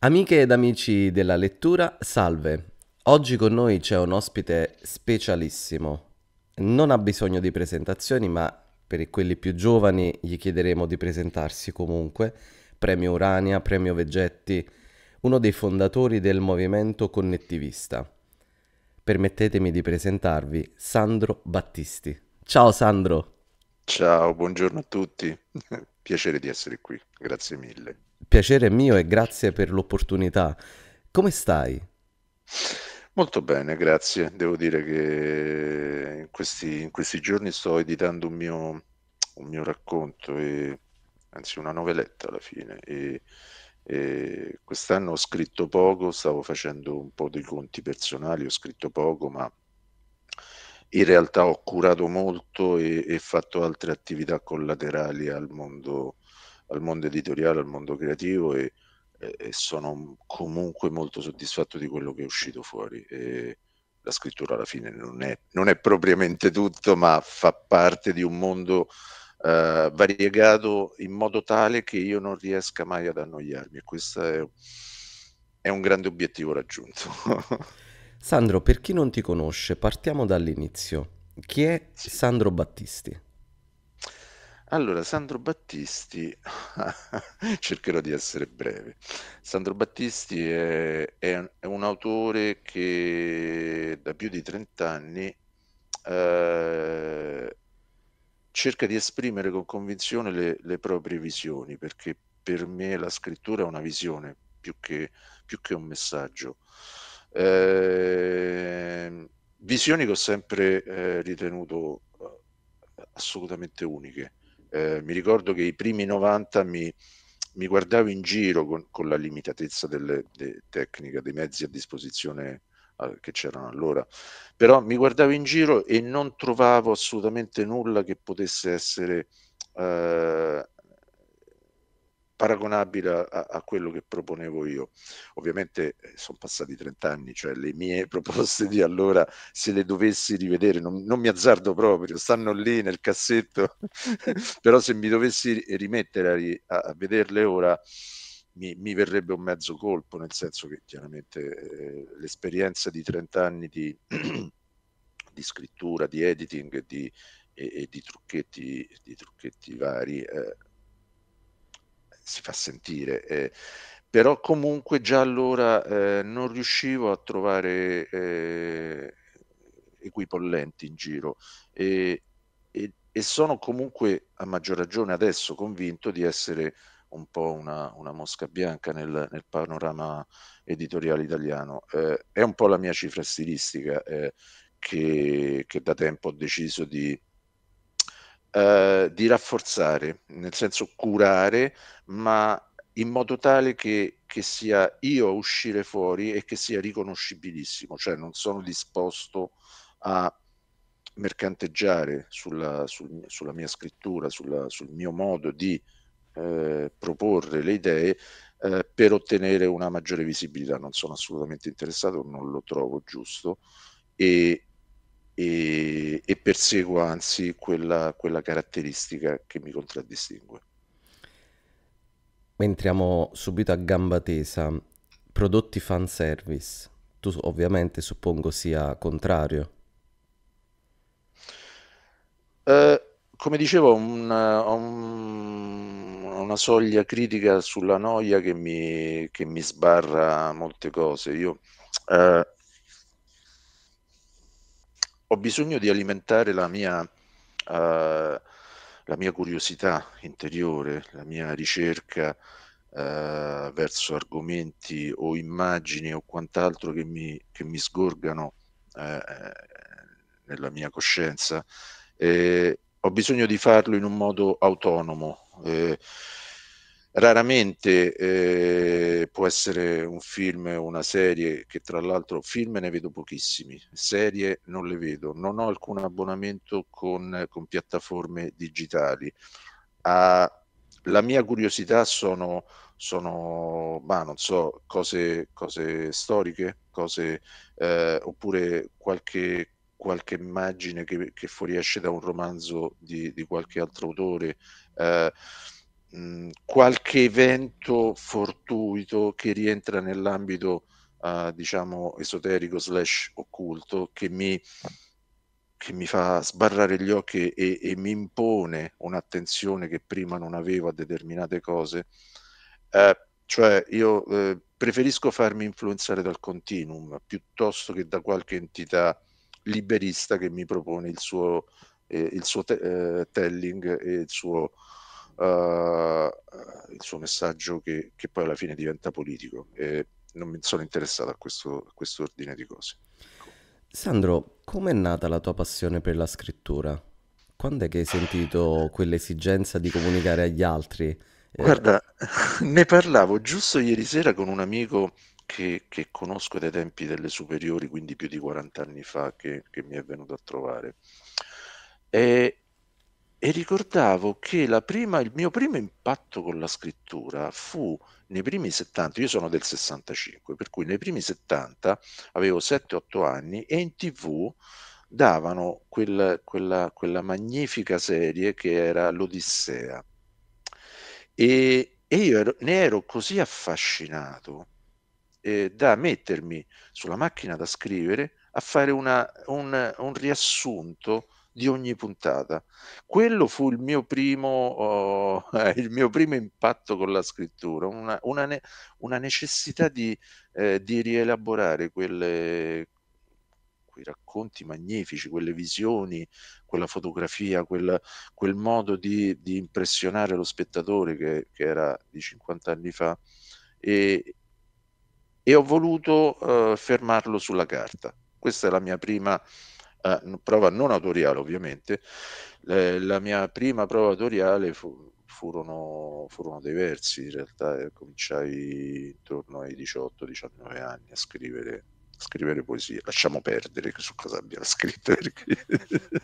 Amiche ed amici della lettura, salve. Oggi con noi c'è un ospite specialissimo. Non ha bisogno di presentazioni, ma per quelli più giovani gli chiederemo di presentarsi comunque. Premio Urania, Premio Veggetti, uno dei fondatori del movimento connettivista. Permettetemi di presentarvi Sandro Battisti. Ciao Sandro. Ciao, buongiorno a tutti. Piacere di essere qui. Grazie mille. Piacere mio e grazie per l'opportunità. Come stai? Molto bene, grazie. Devo dire che in questi, in questi giorni sto editando un mio, un mio racconto, e, anzi una novelletta alla fine. E, e quest'anno ho scritto poco, stavo facendo un po' dei conti personali, ho scritto poco, ma in realtà ho curato molto e, e fatto altre attività collaterali al mondo al mondo editoriale, al mondo creativo e, e sono comunque molto soddisfatto di quello che è uscito fuori. E la scrittura alla fine non è, non è propriamente tutto, ma fa parte di un mondo eh, variegato in modo tale che io non riesca mai ad annoiarmi e questo è, è un grande obiettivo raggiunto. Sandro, per chi non ti conosce, partiamo dall'inizio. Chi è sì. Sandro Battisti? Allora, Sandro Battisti, cercherò di essere breve. Sandro Battisti è, è un, autore che da più di 30 anni eh, cerca di esprimere con convinzione le, le, proprie visioni, perché per me la scrittura è una visione più che, più che un messaggio. Eh, visioni che ho sempre eh, ritenuto eh, assolutamente uniche eh, mi ricordo che i primi 90 mi, mi guardavo in giro con, con la limitatezza delle, de, tecnica, dei mezzi a disposizione eh, che c'erano allora, però mi guardavo in giro e non trovavo assolutamente nulla che potesse essere eh, paragonabile a, a, quello che proponevo io. Ovviamente eh, sono passati 30 anni, cioè le mie proposte di allora, se le dovessi rivedere, non, non mi azzardo proprio, stanno lì nel cassetto, però se mi dovessi rimettere a, a vederle ora, mi, mi, verrebbe un mezzo colpo, nel senso che chiaramente eh, l'esperienza di 30 anni di, di scrittura, di editing, di, e, e di, trucchetti, di trucchetti vari... Eh, si fa sentire. Eh, però comunque già allora eh, non riuscivo a trovare eh, equipollenti in giro e, e, e, sono comunque a maggior ragione adesso convinto di essere un po' una, una mosca bianca nel, nel, panorama editoriale italiano. Eh, è un po' la mia cifra stilistica eh, che, che da tempo ho deciso di eh, di rafforzare, nel senso curare, ma in modo tale che, che, sia io a uscire fuori e che sia riconoscibilissimo, cioè non sono disposto a mercanteggiare sulla, sul, sulla mia scrittura, sulla, sul mio modo di eh, proporre le idee eh, per ottenere una maggiore visibilità. Non sono assolutamente interessato, non lo trovo giusto e, e, e perseguo anzi quella, quella caratteristica che mi contraddistingue. Entriamo subito a gamba tesa. Prodotti fan service, Tu ovviamente suppongo sia contrario. Uh, come dicevo, ho una, un, una soglia critica sulla noia che mi, che mi sbarra molte cose. Io uh, ho bisogno di alimentare la mia, uh, la mia curiosità interiore, la mia ricerca uh, verso argomenti o immagini o quant'altro che mi, che mi sgorgano uh, nella mia coscienza. E ho bisogno di farlo in un modo autonomo. Eh, raramente eh, può essere un film o una serie che tra l'altro film ne vedo pochissimi serie non le vedo non ho alcun abbonamento con, con piattaforme digitali ah, la mia curiosità sono, sono bah, non so cose, cose storiche cose eh, oppure qualche qualche immagine che, che fuoriesce da un romanzo di, di qualche altro autore eh, Mm, qualche evento fortuito che rientra nell'ambito uh, diciamo esoterico slash occulto che mi, che mi fa sbarrare gli occhi e, e, mi impone un'attenzione che prima non avevo a determinate cose eh, cioè io eh, preferisco farmi influenzare dal continuum piuttosto che da qualche entità liberista che mi propone il suo, eh, il suo te- eh, telling e il suo eh, il suo messaggio che, che, poi alla fine diventa politico e non mi sono interessato a questo, questo ordine di cose. Sandro, com'è nata la tua passione per la scrittura? Quando è che hai sentito quell'esigenza di comunicare agli altri? Eh, Guarda, ne parlavo giusto ieri sera con un amico che, che conosco dai tempi delle superiori, quindi più di 40 anni fa, che, che mi è venuto a trovare. E, e ricordavo che prima, il mio primo impatto con la scrittura fu nei primi 70, io sono del 65, per cui nei primi 70 avevo 7-8 anni e in tv davano quel, quella, quella, magnifica serie che era l'Odissea. E, e io ero, ne ero così affascinato eh, da mettermi sulla macchina da scrivere a fare una, un, un riassunto di ogni puntata. Quello fu il mio primo, oh, eh, il mio primo impatto con la scrittura, una, una, ne- una necessità di, eh, di rielaborare quelle, quei racconti magnifici, quelle visioni, quella fotografia, quella, quel modo di, di, impressionare lo spettatore che, che, era di 50 anni fa. E, e ho voluto eh, fermarlo sulla carta. Questa è la mia prima eh, prova non autoriale ovviamente, Le, la mia prima prova autoriale fu, furono, furono dei versi in realtà, eh, cominciai intorno ai 18-19 anni a scrivere scrivere poesie, lasciamo perdere su cosa abbia scritto, perché...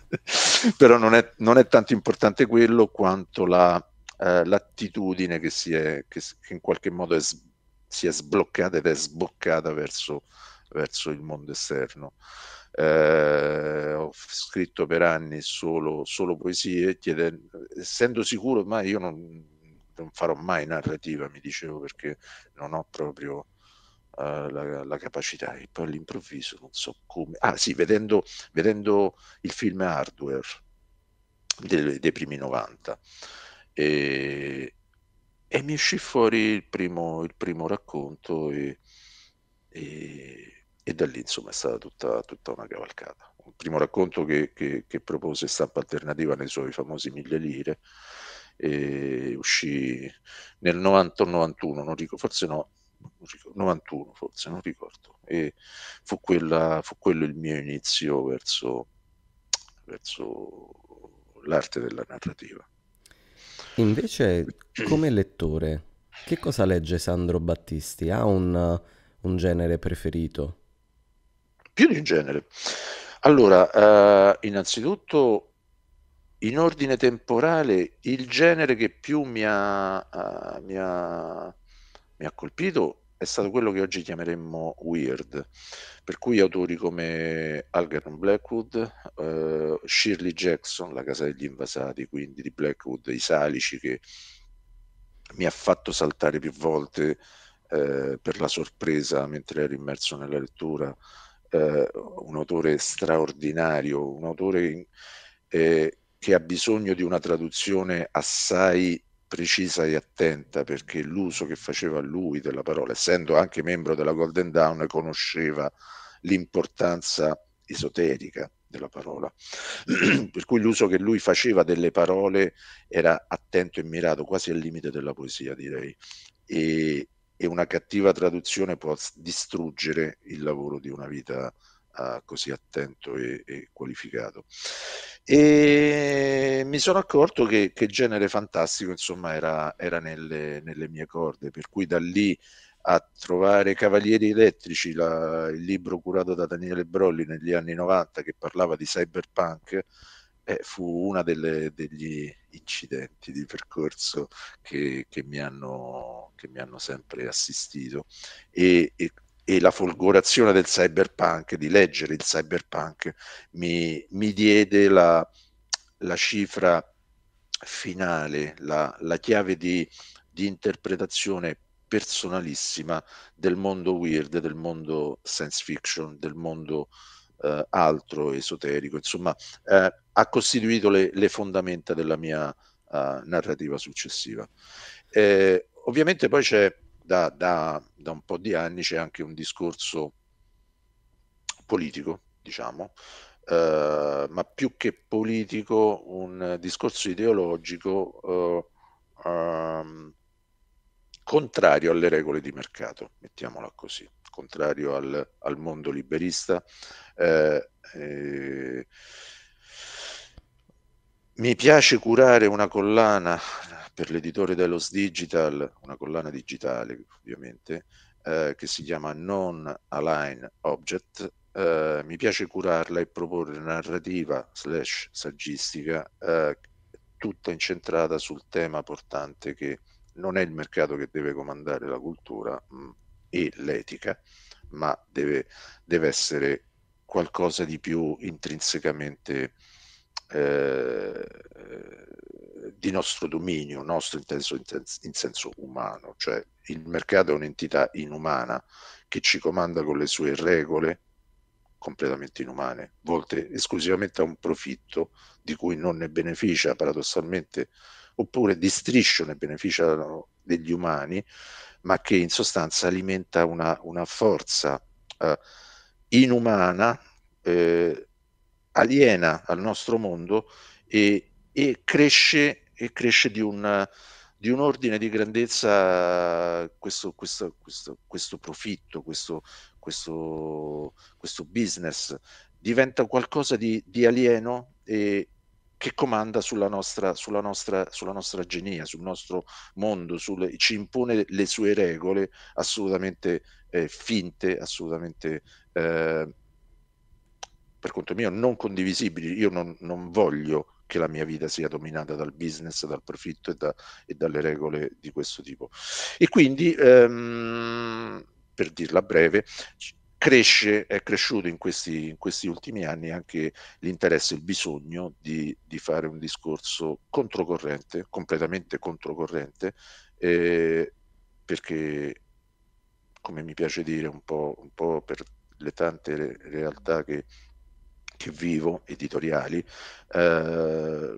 però non è, non è, tanto importante quello quanto la, eh, l'attitudine che, si è, che, che in qualche modo è, si è sbloccata ed è sboccata verso, verso il mondo esterno eh, ho scritto per anni solo, solo poesie, chiedendo, essendo sicuro ma io non, non, farò mai narrativa, mi dicevo, perché non ho proprio eh, la, la, capacità. E poi all'improvviso non so come... Ah sì, vedendo, vedendo il film Hardware dei, dei primi 90. E, e mi uscì fuori il primo, il primo racconto e, e e da lì insomma è stata tutta, tutta una cavalcata. Il primo racconto che, che, che, propose stampa alternativa nei suoi famosi mille lire e uscì nel 90-91, non ricordo, forse no, ricordo, 91 forse, non ricordo, e fu, quella, fu quello il mio inizio verso, verso l'arte della narrativa. Invece, come lettore, che cosa legge Sandro Battisti? Ha un, un genere preferito? più di un genere. Allora, eh, innanzitutto, in ordine temporale, il genere che più mi ha, uh, mi, ha, mi ha, colpito è stato quello che oggi chiameremmo weird, per cui autori come Algernon Blackwood, uh, Shirley Jackson, La casa degli invasati, quindi di Blackwood, I salici, che mi ha fatto saltare più volte uh, per la sorpresa mentre ero immerso nella lettura, eh, un autore straordinario, un autore eh, che ha bisogno di una traduzione assai precisa e attenta perché l'uso che faceva lui della parola, essendo anche membro della Golden Dawn, conosceva l'importanza esoterica della parola. per cui l'uso che lui faceva delle parole era attento e mirato, quasi al limite della poesia, direi. E, e una cattiva traduzione può distruggere il lavoro di una vita uh, così attento e, e, qualificato. E mi sono accorto che, che genere fantastico insomma era, era nelle, nelle, mie corde, per cui da lì a trovare Cavalieri Elettrici, la, il libro curato da Daniele Brolli negli anni 90 che parlava di cyberpunk, eh, fu uno degli incidenti di percorso che, che, mi, hanno, che mi, hanno, sempre assistito e, e, e, la folgorazione del cyberpunk, di leggere il cyberpunk, mi, mi diede la, la, cifra finale, la, la chiave di, di interpretazione personalissima del mondo weird, del mondo science fiction, del mondo eh, altro, esoterico, insomma, eh, ha costituito le, le, fondamenta della mia uh, narrativa successiva. Eh, ovviamente poi c'è, da, da, da, un po' di anni, c'è anche un discorso politico, diciamo, eh, ma più che politico, un discorso ideologico um, contrario alle regole di mercato, mettiamola così contrario al, al mondo liberista. Eh, eh, mi piace curare una collana per l'editore Delos Digital, una collana digitale ovviamente, eh, che si chiama Non Align Object. Eh, mi piace curarla e proporre narrativa slash saggistica eh, tutta incentrata sul tema portante che non è il mercato che deve comandare la cultura, e l'etica, ma deve, deve essere qualcosa di più intrinsecamente eh, di nostro dominio, nostro intenso in senso umano, cioè il mercato è un'entità inumana che ci comanda con le sue regole completamente inumane, volte esclusivamente a un profitto di cui non ne beneficia paradossalmente, oppure di striscio ne beneficiano degli umani ma che in sostanza alimenta una, una forza eh, inumana, eh, aliena al nostro mondo e, e, cresce, e cresce di un di un ordine di grandezza questo, questo, questo, questo profitto, questo, business diventa qualcosa di, di alieno e, che comanda sulla nostra, sulla nostra, sulla nostra genia, sul nostro mondo, sulle, ci impone le sue regole assolutamente eh, finte, assolutamente... Eh, per conto mio, non condivisibili. Io non, non, voglio che la mia vita sia dominata dal business, dal profitto e, da, e dalle regole di questo tipo. E quindi, ehm, per dirla breve, cresce, è cresciuto in questi, in questi, ultimi anni anche l'interesse, il bisogno di, di fare un discorso controcorrente, completamente controcorrente, eh, perché come mi piace dire un po', un po per le tante realtà che, che, vivo, editoriali, eh,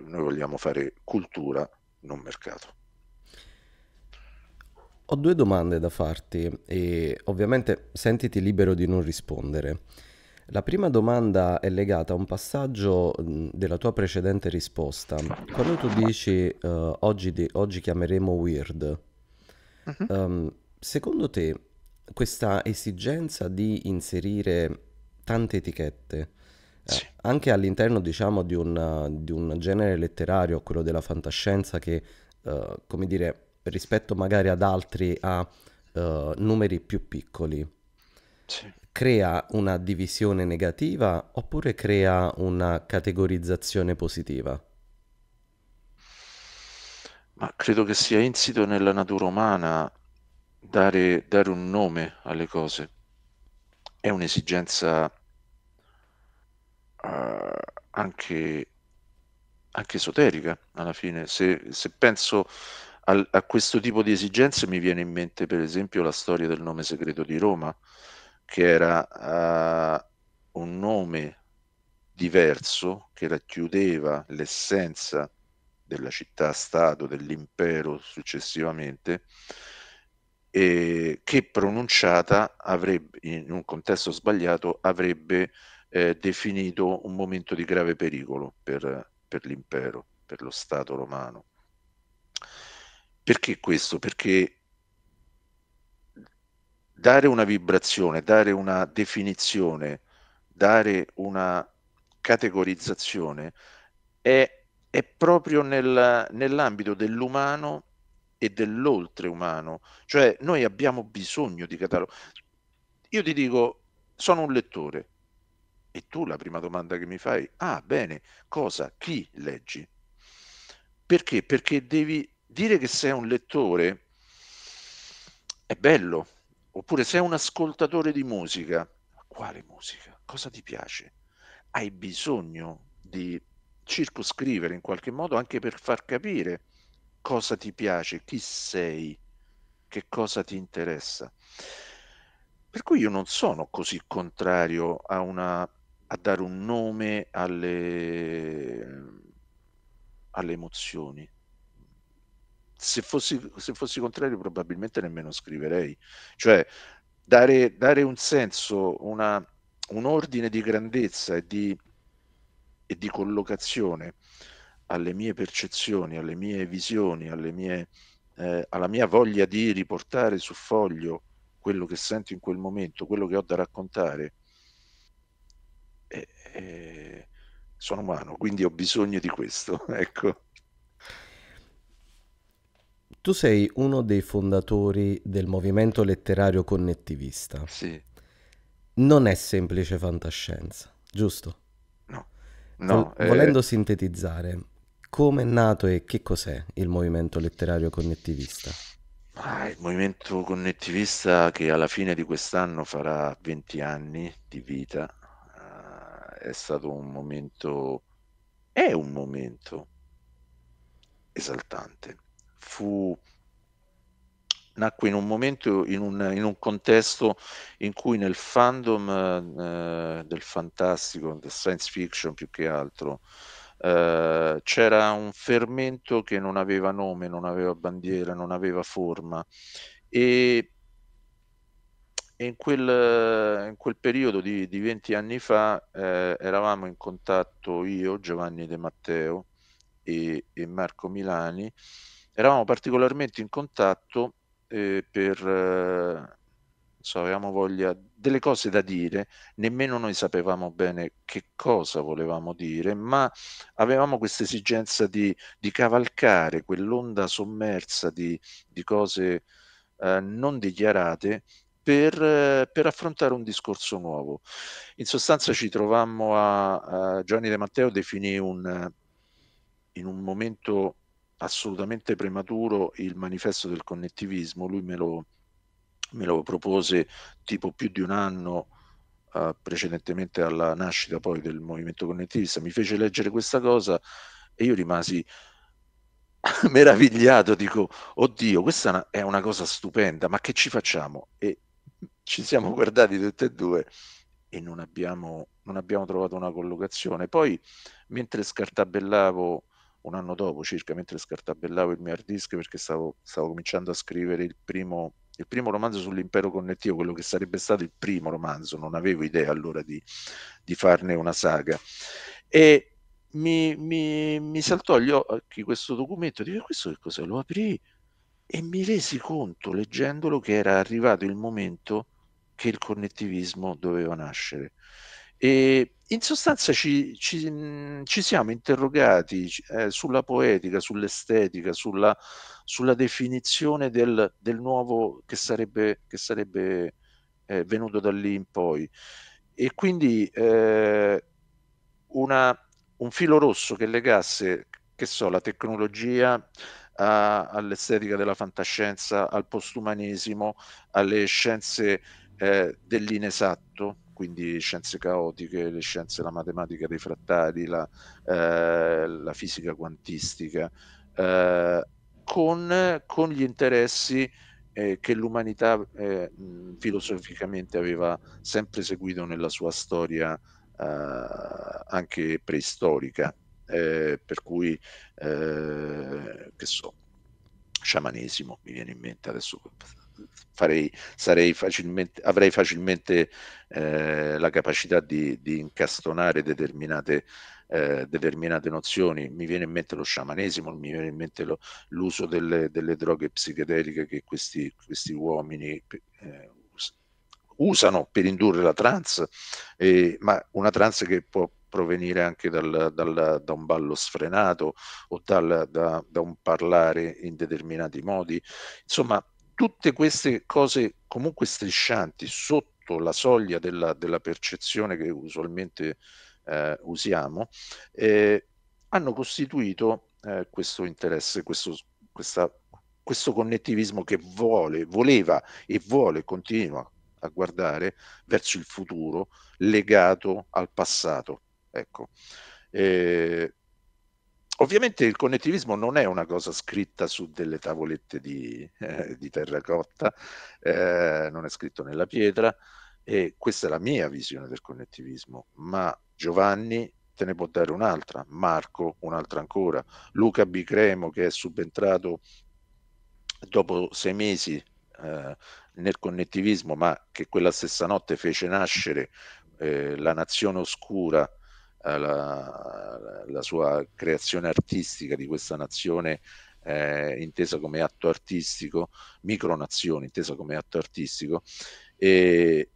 noi vogliamo fare cultura, non mercato. Ho due domande da farti e ovviamente sentiti libero di non rispondere. La prima domanda è legata a un passaggio mm, della tua precedente risposta. Quando tu dici eh, oggi, di- oggi chiameremo weird, Mhm. ehm, secondo te questa esigenza di inserire tante etichette, eh, Sì, anche all'interno, diciamo, di un, di un genere letterario, quello della fantascienza, che, eh, come dire, rispetto magari ad altri a uh, numeri più piccoli, sì. crea una divisione negativa oppure crea una categorizzazione positiva? Ma credo che sia insito nella natura umana dare, dare un nome alle cose. È un'esigenza uh, anche, anche, esoterica alla fine. se, se penso al, a questo tipo di esigenze mi viene in mente per esempio la storia del nome segreto di Roma, che era uh, un nome diverso che racchiudeva l'essenza della città-stato, dell'impero successivamente, e che pronunciata avrebbe, in un contesto sbagliato avrebbe eh, definito un momento di grave pericolo per, per l'impero, per lo Stato romano. Perché questo? Perché dare una vibrazione, dare una definizione, dare una categorizzazione è, è proprio nel, nell'ambito dell'umano e dell'oltreumano. Cioè noi abbiamo bisogno di catalogo. Io ti dico, sono un lettore. E tu la prima domanda che mi fai, ah bene, cosa, chi leggi? Perché? Perché devi dire che sei un lettore è bello, oppure sei un ascoltatore di musica, quale musica? Cosa ti piace? Hai bisogno di circoscrivere in qualche modo anche per far capire cosa ti piace, chi sei, che cosa ti interessa. Per cui io non sono così contrario a, una, a dare un nome alle, alle emozioni se fossi, se fossi contrario probabilmente nemmeno scriverei. Cioè, dare, dare un senso, una, un ordine di grandezza e di, e di collocazione alle mie percezioni, alle mie visioni, alle mie, eh, alla mia voglia di riportare su foglio quello che sento in quel momento, quello che ho da raccontare. E, eh, e... Eh, sono umano, quindi ho bisogno di questo. Ecco. Tu sei uno dei fondatori del movimento letterario connettivista. Sì. Non è semplice fantascienza, giusto? No. no eh, volendo eh... sintetizzare, come è nato e che cos'è il movimento letterario connettivista? Ah, il movimento connettivista che alla fine di quest'anno farà 20 anni di vita uh, è stato un momento, è un momento esaltante fu nacque in un momento, in un, in un, contesto in cui nel fandom eh, del fantastico, del science fiction più che altro, eh, c'era un fermento che non aveva nome, non aveva bandiera, non aveva forma e, in, quel, in, quel, periodo di, di 20 anni fa eh, eravamo in contatto io, Giovanni De Matteo e, e Marco Milani eravamo particolarmente in contatto eh, per, eh, so, avevamo voglia delle cose da dire, nemmeno noi sapevamo bene che cosa volevamo dire, ma avevamo questa esigenza di, di, cavalcare quell'onda sommersa di, di cose eh, non dichiarate per, eh, per, affrontare un discorso nuovo. In sostanza ci trovammo a, a Gianni De Matteo definì un, in un momento assolutamente prematuro il manifesto del connettivismo, lui me lo, me lo propose tipo più di un anno eh, precedentemente alla nascita poi del movimento connettivista, mi fece leggere questa cosa e io rimasi meravigliato, dico, oddio, questa è una, è una cosa stupenda, ma che ci facciamo? E ci siamo guardati tutti e due e non abbiamo, non abbiamo trovato una collocazione. Poi, mentre scartabellavo un anno dopo circa, mentre scartabellavo il mio hard disk perché stavo, stavo cominciando a scrivere il primo, il primo, romanzo sull'impero connettivo, quello che sarebbe stato il primo romanzo, non avevo idea allora di, di farne una saga. E mi, mi, mi, saltò agli occhi questo documento, dico questo che cos'è? Lo aprì e mi resi conto leggendolo che era arrivato il momento che il connettivismo doveva nascere. E in sostanza ci, ci, ci siamo interrogati eh, sulla poetica, sull'estetica, sulla, sulla definizione del, del, nuovo che sarebbe, che sarebbe eh, venuto da lì in poi. E quindi eh, una, un filo rosso che legasse, che so, la tecnologia a, all'estetica della fantascienza, al postumanesimo, alle scienze eh, dell'inesatto quindi scienze caotiche, le scienze, la matematica dei frattali, la, eh, la fisica quantistica, eh, con, con, gli interessi eh, che l'umanità eh, filosoficamente aveva sempre seguito nella sua storia eh, anche preistorica, eh, per cui, che so, sciamanesimo mi viene in mente adesso farei, facilmente, avrei facilmente eh, la capacità di, di incastonare determinate, eh, determinate, nozioni. Mi viene in mente lo sciamanesimo, mi viene in mente lo, l'uso delle, delle, droghe psichedeliche che questi, questi uomini eh, usano per indurre la trance, ma una trance che può provenire anche dal, dal, da un ballo sfrenato o dal, da, da un parlare in determinati modi. Insomma, tutte queste cose comunque striscianti sotto la soglia della, della percezione che usualmente eh, usiamo, eh, hanno costituito eh, questo interesse, questo, questa, questo connettivismo che vuole, voleva e vuole, continua a guardare verso il futuro legato al passato. Ecco. Eh, ovviamente il connettivismo non è una cosa scritta su delle tavolette di, eh, di terracotta, eh, non è scritto nella pietra e questa è la mia visione del connettivismo, ma Giovanni te ne può dare un'altra, Marco un'altra ancora, Luca Bicremo che è subentrato dopo sei mesi eh, nel connettivismo, ma che quella stessa notte fece nascere eh, la nazione oscura la, la, sua creazione artistica di questa nazione eh, intesa come atto artistico, micronazione intesa come atto artistico, e,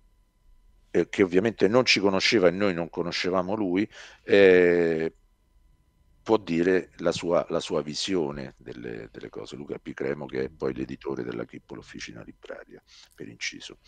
e, che ovviamente non ci conosceva e noi non conoscevamo lui, eh, può dire la sua, la sua visione delle, delle, cose. Luca Picremo, che è poi l'editore della Ghippol Officina Libraria, per inciso.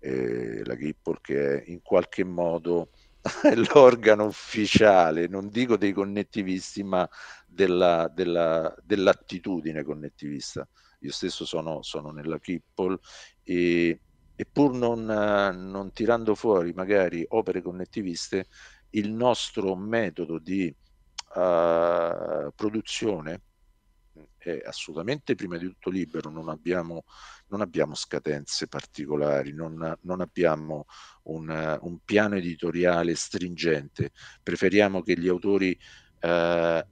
Eh, la Ghippol che è in qualche modo l'organo ufficiale, non dico dei connettivisti, ma della, della, dell'attitudine connettivista. Io stesso sono, sono nella Kippol e, e pur non, non, tirando fuori magari opere connettiviste, il nostro metodo di uh, produzione è assolutamente prima di tutto libero, non abbiamo, non abbiamo scadenze particolari, non, non abbiamo un, un, piano editoriale stringente, preferiamo che gli autori eh,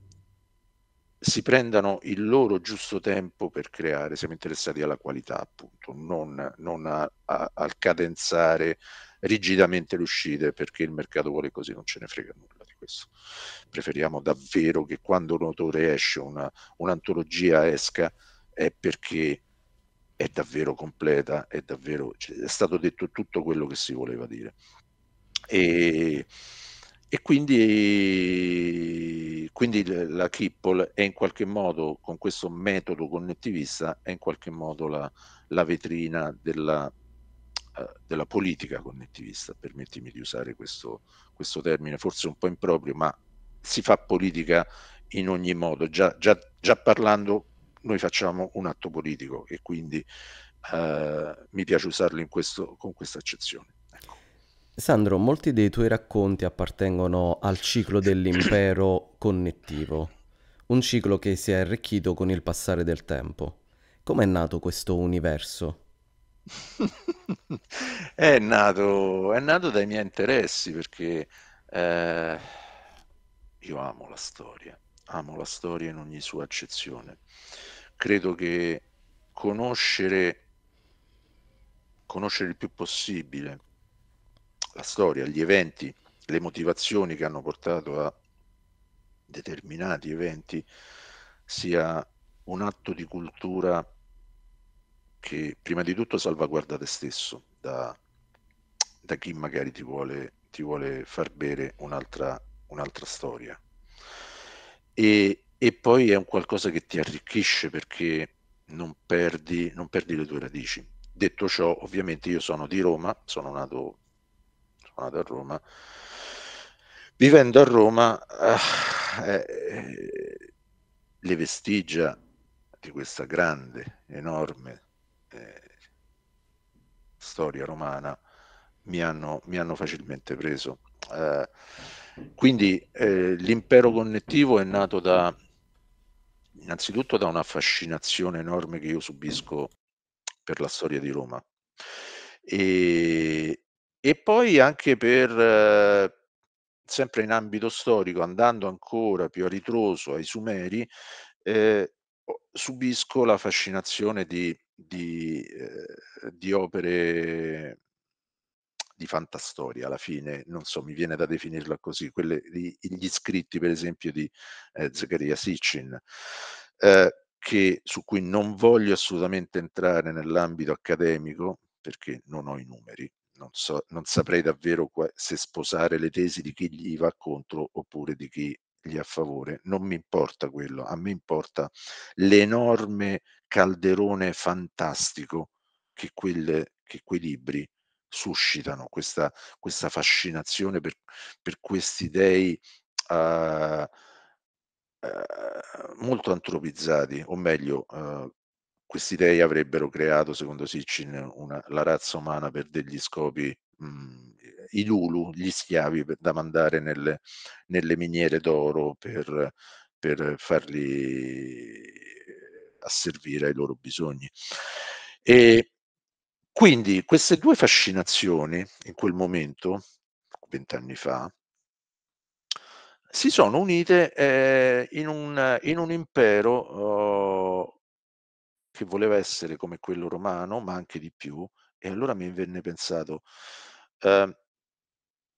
si prendano il loro giusto tempo per creare, siamo interessati alla qualità appunto, non, non a, a, al cadenzare rigidamente le uscite perché il mercato vuole così, non ce ne frega nulla questo. Preferiamo davvero che quando un autore esce, una, un'antologia esca, è perché è davvero completa, è, davvero, cioè, è stato detto tutto quello che si voleva dire. E, e quindi, quindi, la Kippol è in qualche modo, con questo metodo connettivista, è in qualche modo la, la vetrina della eh, della politica connettivista, permettimi di usare questo, questo, termine, forse un po' improprio, ma si fa politica in ogni modo, già, già, già parlando noi facciamo un atto politico e quindi eh, mi piace usarlo questo, con questa accezione. Ecco. Sandro, molti dei tuoi racconti appartengono al ciclo dell'impero connettivo, un ciclo che si è arricchito con il passare del tempo. Com'è nato questo universo? è, nato, è nato dai miei interessi perché eh, io amo la storia, amo la storia in ogni sua accezione. Credo che conoscere, conoscere il più possibile la storia, gli eventi, le motivazioni che hanno portato a determinati eventi sia un atto di cultura che prima di tutto salvaguarda te stesso da, da chi magari ti vuole, ti vuole far bere un'altra, un'altra storia. E, e, poi è un qualcosa che ti arricchisce perché non perdi, non perdi le tue radici. Detto ciò, ovviamente io sono di Roma, sono nato, sono nato a Roma. Vivendo a Roma, eh, eh, le vestigia di questa grande, enorme eh, storia romana mi hanno, mi hanno facilmente preso. Eh, quindi eh, l'impero connettivo è nato da, innanzitutto da una fascinazione enorme che io subisco per la storia di Roma e, e poi anche per eh, sempre in ambito storico, andando ancora più a ritroso ai Sumeri, eh, subisco la fascinazione di di, eh, di opere di fantastoria alla fine, non so, mi viene da definirla così, quelle, gli scritti per esempio di eh, Zaccaria Sitchin, eh, che, su cui non voglio assolutamente entrare nell'ambito accademico perché non ho i numeri, non, so, non saprei davvero qua, se sposare le tesi di chi gli va contro oppure di chi gli è a favore, non mi importa quello, a me importa l'enorme calderone fantastico che, quelle, che quei libri suscitano, questa, questa fascinazione per, per, questi dei uh, uh, molto antropizzati, o meglio, uh, questi dei avrebbero creato, secondo Sitchin, una, la razza umana per degli scopi mm, i Lulu, gli schiavi da mandare nelle, nelle miniere d'oro per, per farli servire ai loro bisogni. E quindi queste due fascinazioni in quel momento, vent'anni fa, si sono unite eh, in, un, in, un, impero eh, che voleva essere come quello romano, ma anche di più, e allora mi venne pensato, eh,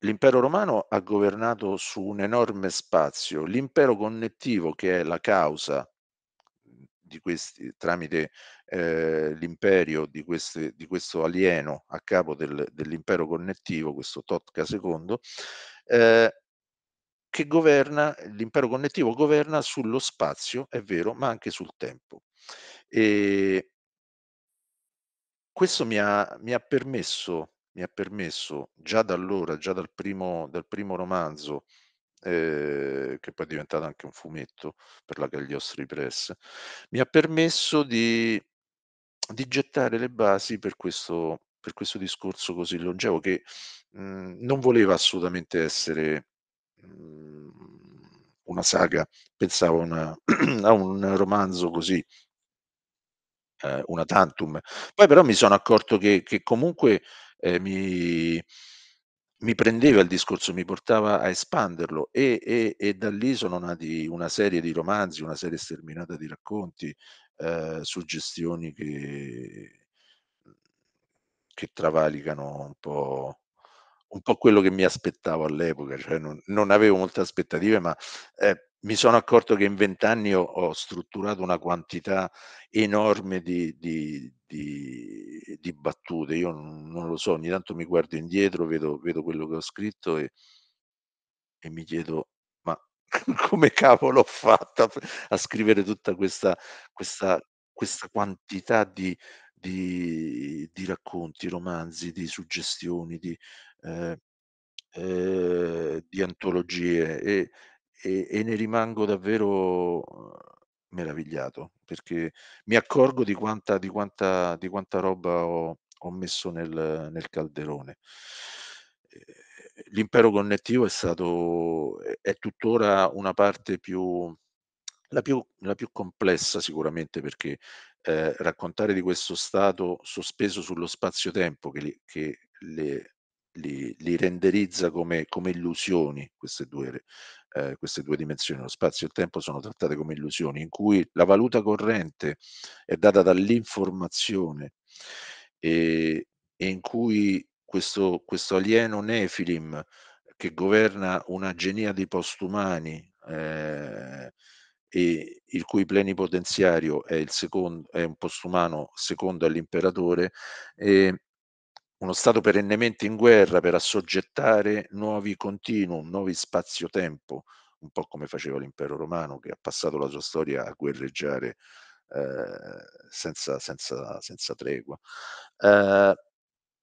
l'impero romano ha governato su un enorme spazio, l'impero connettivo che è la causa di questi, tramite eh, l'imperio di, di questo alieno a capo del, dell'impero connettivo, questo Totka II, eh, che governa, l'impero connettivo governa sullo spazio, è vero, ma anche sul tempo. E questo mi ha, mi ha permesso mi ha permesso già da allora, già dal primo, dal primo romanzo, eh, che poi è diventato anche un fumetto per la Cagliostri Press, mi ha permesso di, di gettare le basi per questo, per questo discorso così longevo che mh, mhmm, non voleva assolutamente essere mh, mhmm, una saga, pensavo una, a un romanzo così eh, una tantum. Poi però mi sono accorto che, che comunque eh, mi, mi prendeva il discorso, mi portava a espanderlo e, e, e, da lì sono nati una serie di romanzi, una serie sterminata di racconti, eh, suggestioni che, che travalicano un po', un po', quello che mi aspettavo all'epoca, cioè non, non avevo molte aspettative, ma eh, mi sono accorto che in vent'anni ho, ho, strutturato una quantità enorme di, di, di, di battute. Io non, lo so, ogni tanto mi guardo indietro, vedo, vedo quello che ho scritto e, e mi chiedo ma come cavolo ho fatto a scrivere tutta questa, questa, questa quantità di, di, di, racconti, romanzi, di suggestioni, di, eh, eh, di antologie. E, e, e ne rimango davvero uhm, meravigliato perché mi accorgo di quanta, di quanta, di quanta roba ho, ho messo nel, nel calderone. Eh, l'impero connettivo è stato, è tuttora una parte più, la più, la più complessa sicuramente perché eh, raccontare di questo stato sospeso sullo spazio-tempo che, li, che le, li, li renderizza come, come illusioni queste due eh, queste due dimensioni, lo spazio e il tempo, sono trattate come illusioni, in cui la valuta corrente è data dall'informazione e, e in cui questo, questo alieno Nefilim che governa una genia di postumani eh, e il cui plenipotenziario è, il secondo, è un postumano secondo all'imperatore, eh, uno Stato perennemente in guerra per assoggettare nuovi continuum, nuovi spazio-tempo, un po' come faceva l'impero romano che ha passato la sua storia a guerreggiare eh, senza, senza, senza, tregua. Eh,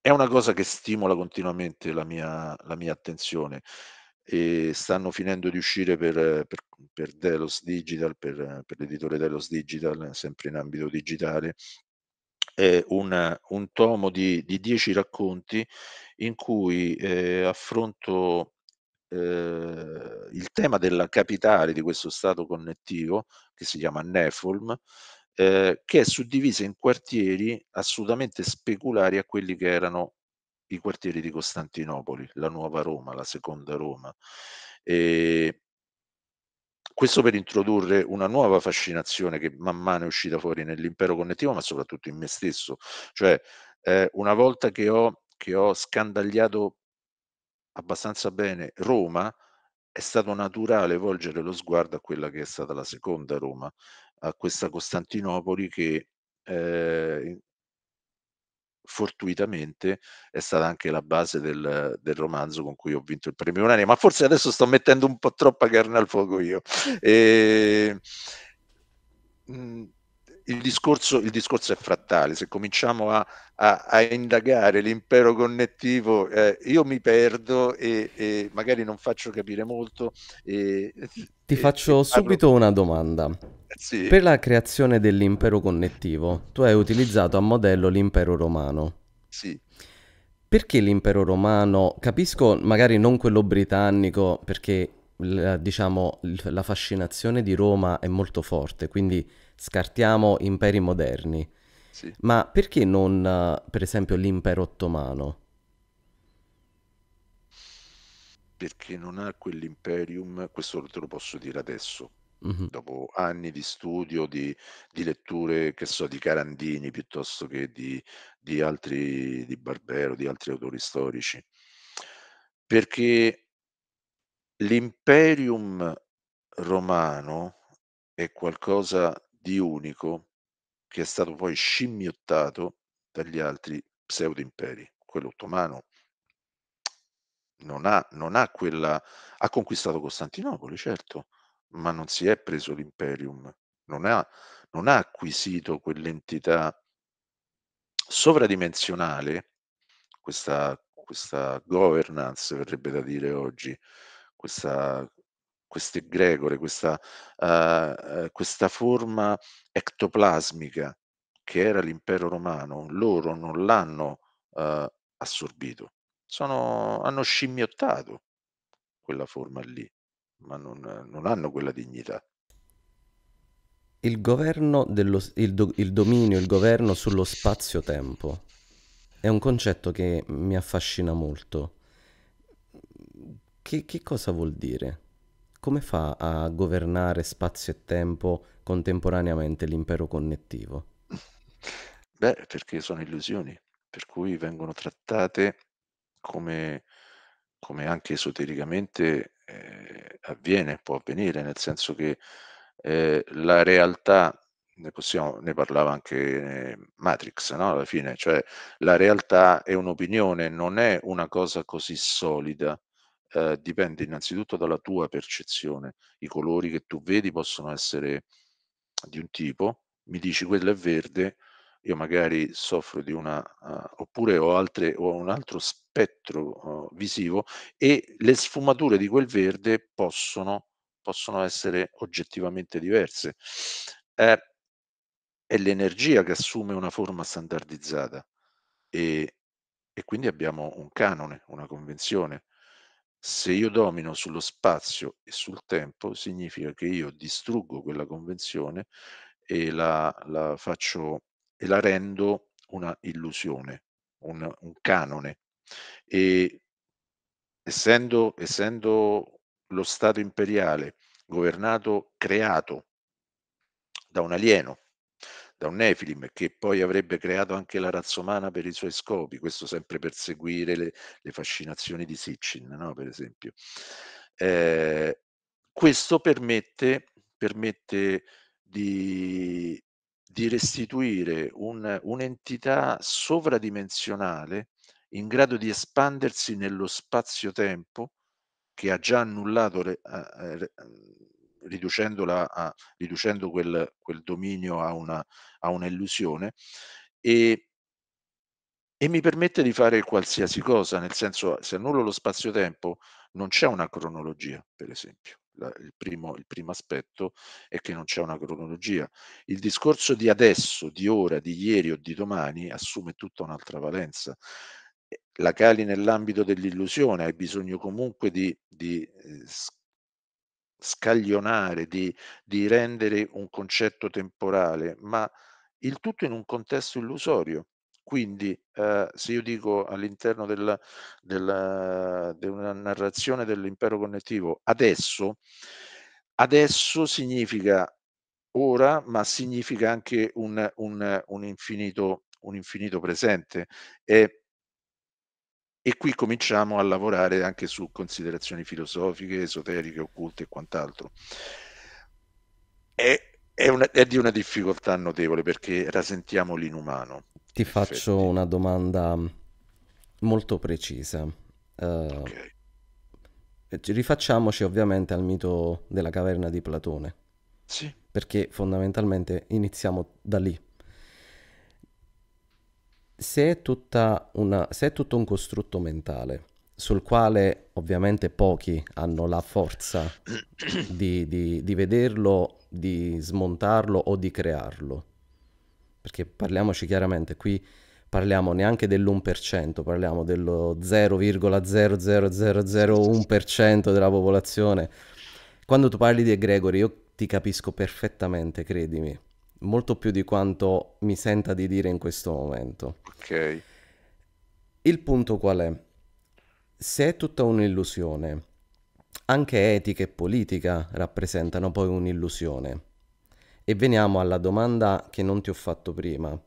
è una cosa che stimola continuamente la mia, la mia attenzione e stanno finendo di uscire per, per, per Delos Digital, per, per l'editore Delos Digital, sempre in ambito digitale, è un, un tomo di, di dieci racconti in cui eh, affronto eh, il tema della capitale di questo stato connettivo che si chiama Nefolm, eh, che è suddivisa in quartieri assolutamente speculari a quelli che erano i quartieri di Costantinopoli, la nuova Roma, la seconda Roma. E questo per introdurre una nuova fascinazione che man mano è uscita fuori nell'impero connettivo, ma soprattutto in me stesso. Cioè, eh, una volta che ho, che ho scandagliato abbastanza bene Roma, è stato naturale volgere lo sguardo a quella che è stata la seconda Roma, a questa Costantinopoli che eh, fortuitamente è stata anche la base del, del, romanzo con cui ho vinto il premio Unania, ma forse adesso sto mettendo un po' troppa carne al fuoco io. E, ehm, mh, mhmm, il discorso, il discorso, è frattale, se cominciamo a, a, a indagare l'impero connettivo eh, io mi perdo e, e, magari non faccio capire molto. E, Ti e, faccio subito parlo... una domanda. Eh, sì. Per la creazione dell'impero connettivo tu hai utilizzato a modello l'impero romano. Sì. Perché l'impero romano? Capisco magari non quello britannico perché diciamo la fascinazione di Roma è molto forte, quindi scartiamo imperi moderni. Sì. Ma perché non, eh, per esempio, l'impero ottomano? Perché non ha quell'imperium, questo te lo posso dire adesso, Mm-hmm. dopo anni di studio, di, di, letture, che so, di Carandini piuttosto che di, di, altri, di Barbero, di altri autori storici. Perché l'imperium romano è qualcosa di unico che è stato poi scimmiottato dagli altri pseudo-imperi. Quello ottomano non ha, non ha quella... ha conquistato Costantinopoli, certo, ma non si è preso l'imperium, non ha, non ha acquisito quell'entità sovradimensionale, questa, questa governance verrebbe da dire oggi, questa queste egregore, questa, uh, questa forma ectoplasmica che era l'impero romano, loro non l'hanno uh, assorbito, Sono, hanno scimmiottato quella forma lì, ma non, non hanno quella dignità. Il governo, dello, il, do, il dominio, il governo sullo spazio-tempo è un concetto che mi affascina molto. Che, che cosa vuol dire? come fa a governare spazio e tempo contemporaneamente l'impero connettivo? Beh, perché sono illusioni, per cui vengono trattate come, come anche esotericamente eh, avviene, può avvenire, nel senso che eh, la realtà ne, possiamo, ne, parlava anche eh, Matrix, no? alla fine, cioè la realtà è un'opinione, non è una cosa così solida eh, dipende innanzitutto dalla tua percezione. I colori che tu vedi possono essere di un tipo, mi dici quello è verde, io magari soffro di una, uh, oppure ho, altre, ho un altro spettro uh, visivo e le sfumature di quel verde possono, possono essere oggettivamente diverse. Eh, è l'energia che assume una forma standardizzata e, e quindi abbiamo un canone, una convenzione. Se io domino sullo spazio e sul tempo, significa che io distruggo quella convenzione e la, la faccio e la rendo una illusione, un, un canone. E essendo, essendo lo Stato imperiale governato, creato da un alieno, da un Nefilim che poi avrebbe creato anche la razza umana per i suoi scopi, questo sempre per seguire le, le fascinazioni di Sitchin, no? per esempio. Eh, questo permette, permette di, di, restituire un, un'entità sovradimensionale in grado di espandersi nello spazio-tempo che ha già annullato... Eh, eh, riducendola a, riducendo quel, quel dominio a un'illusione e, e mi permette di fare qualsiasi cosa, nel senso se annullo lo spazio-tempo non c'è una cronologia, per esempio. La, il, primo, il, primo, aspetto è che non c'è una cronologia. Il discorso di adesso, di ora, di ieri o di domani assume tutta un'altra valenza. La cali nell'ambito dell'illusione, hai bisogno comunque di, di eh, scaglionare, di, di rendere un concetto temporale, ma il tutto in un contesto illusorio. Quindi, eh, se io dico all'interno della, della, di una narrazione dell'impero connettivo adesso, adesso significa ora, ma significa anche un, un, un, infinito, un infinito, presente. E e qui cominciamo a lavorare anche su considerazioni filosofiche, esoteriche, occulte e quant'altro. È, è, una, è di una difficoltà notevole perché rasentiamo l'inumano. Ti faccio effetti. una domanda molto precisa. Uh, okay. Rifacciamoci ovviamente al mito della caverna di Platone. Sì. Perché fondamentalmente iniziamo da lì se è, una, se è tutto un costrutto mentale sul quale ovviamente pochi hanno la forza di, di, di, vederlo, di smontarlo o di crearlo. Perché parliamoci chiaramente, qui parliamo neanche dell'1%, parliamo dello 0,00001% della popolazione. Quando tu parli di egregori, io ti capisco perfettamente, credimi molto più di quanto mi senta di dire in questo momento. Ok. Il punto qual è? Se è tutta un'illusione, anche etica e politica rappresentano poi un'illusione. E veniamo alla domanda che non ti ho fatto prima.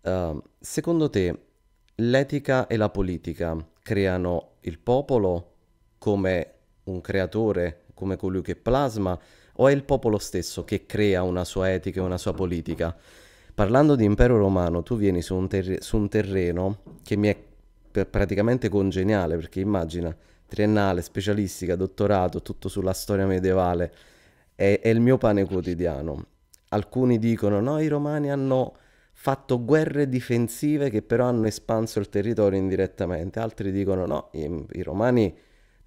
Uh, secondo te l'etica e la politica creano il popolo come un creatore, come colui che plasma, o è il popolo stesso che crea una sua etica e una sua politica? Parlando di impero romano, tu vieni su un, ter su un terreno che mi è praticamente congeniale, perché immagina, triennale, specialistica, dottorato, tutto sulla storia medievale, è, è il mio pane quotidiano. Alcuni dicono no, i romani hanno fatto guerre difensive che però hanno espanso il territorio indirettamente, altri dicono no, i, i romani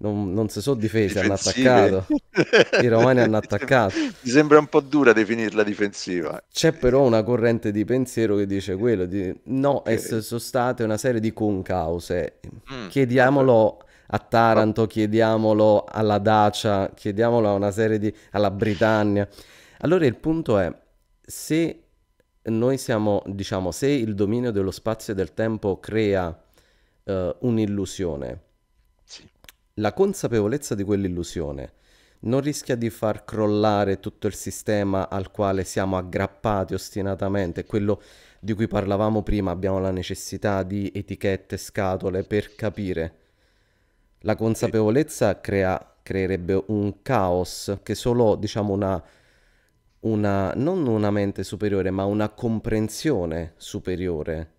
non, non, si sono difesi, difensive. hanno attaccato. I romani hanno attaccato. Mi sembra un po' dura definirla difensiva. C'è però una corrente di pensiero che dice quello, di, no, okay. sono state una serie di concause. Mm, chiediamolo a Taranto, chiediamolo alla Dacia, chiediamolo a una serie di... alla Britannia. Allora il punto è, se noi siamo, diciamo, se il dominio dello spazio e del tempo crea uh, un'illusione, la consapevolezza di quell'illusione non rischia di far crollare tutto il sistema al quale siamo aggrappati ostinatamente, quello di cui parlavamo prima, abbiamo la necessità di etichette, scatole per capire. La consapevolezza crea, creerebbe un caos che solo, diciamo, una, una, non una mente superiore, ma una comprensione superiore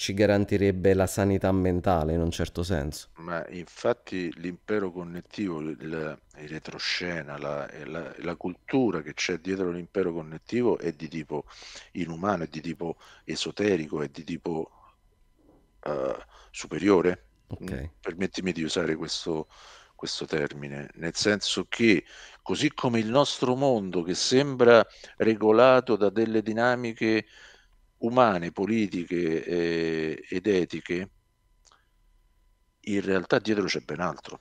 ci garantirebbe la sanità mentale in un certo senso. Ma infatti l'impero connettivo, il, il retroscena, la, la, la, cultura che c'è dietro l'impero connettivo è di tipo inumano, è di tipo esoterico, è di tipo uh, superiore. Okay. Mm, permettimi di usare questo, questo termine, nel senso che così come il nostro mondo che sembra regolato da delle dinamiche umane, politiche eh, ed etiche, in realtà dietro c'è ben altro.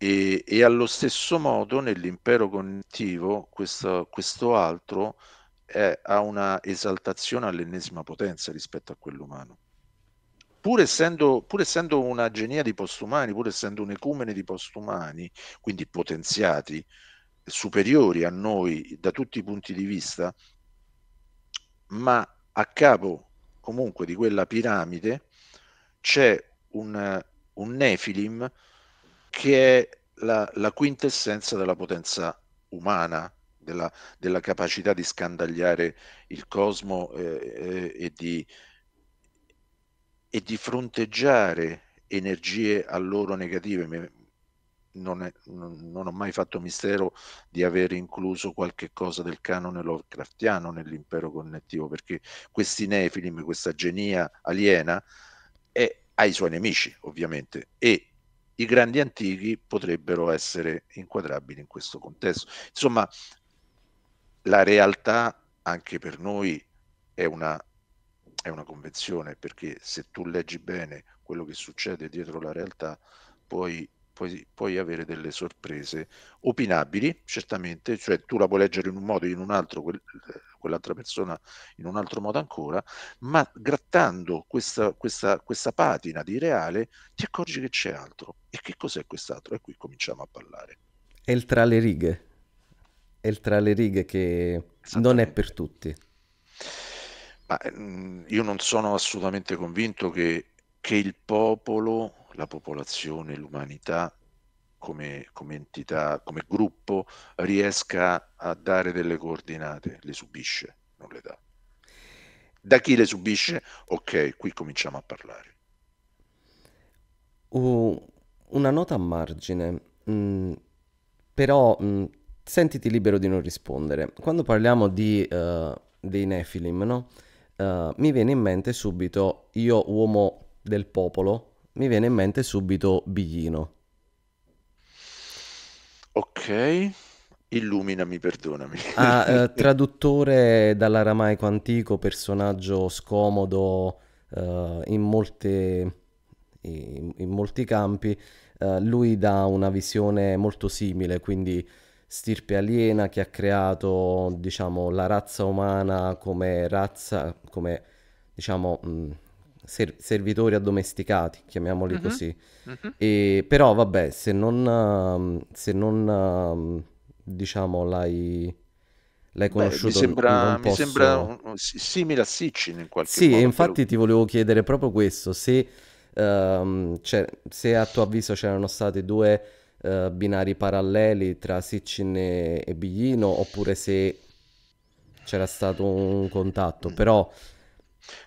E, e allo stesso modo nell'impero cognitivo questo, questo altro è, ha una esaltazione all'ennesima potenza rispetto a quell'umano. Pur essendo, pur essendo, una genia di postumani, pur essendo un ecumene di postumani, quindi potenziati, superiori a noi da tutti i punti di vista, ma a capo comunque di quella piramide c'è un, eh, un Nefilim che è la, la, quintessenza della potenza umana, della, della capacità di scandagliare il cosmo eh, eh, e, di, e di fronteggiare energie a loro negative, non, è, non, ho mai fatto mistero di aver incluso qualche cosa del canone Lovecraftiano nell'impero connettivo, perché questi Nephilim, questa genia aliena, è, ha i suoi nemici, ovviamente, e i grandi antichi potrebbero essere inquadrabili in questo contesto. Insomma, la realtà anche per noi è una, è una convenzione, perché se tu leggi bene quello che succede dietro la realtà, poi puoi, puoi, avere delle sorprese opinabili, certamente, cioè tu la puoi leggere in un modo, in un altro, quel, quell'altra persona in un altro modo ancora, ma grattando questa, questa, questa patina di reale ti accorgi che c'è altro. E che cos'è quest'altro? E qui cominciamo a parlare. È il tra le righe, è il tra le righe che non è per tutti. Ma, mm, io non sono assolutamente convinto che, che il popolo la popolazione, l'umanità come, come, entità, come gruppo riesca a dare delle coordinate, le subisce, non le dà. Da chi le subisce? Ok, qui cominciamo a parlare. Uh, una nota a margine, mm, però mm, sentiti libero di non rispondere. Quando parliamo di, uh, dei Nephilim, no? uh, mi viene in mente subito io, uomo del popolo, mi viene in mente subito Biglino. Ok, illuminami, perdonami. Ah, eh, traduttore dall'aramaico antico, personaggio scomodo eh, in, molte, in, in, molti campi. Eh, lui dà una visione molto simile, quindi stirpe aliena che ha creato, diciamo, la razza umana come razza, come diciamo, mh, mm, ser- servitori addomesticati, chiamiamoli mm-hmm. così. Mm-hmm. E, però vabbè, se non, um, se non um, diciamo l'hai, l'hai conosciuto... Beh, mi sembra, mi sembra un, un, simile a Siccin in qualche sì, modo. Sì, infatti però... ti volevo chiedere proprio questo, se, um, cioè, se a tuo avviso c'erano stati due... Uh, binari paralleli tra Siccin e, e Biglino oppure se c'era stato un contatto mm. però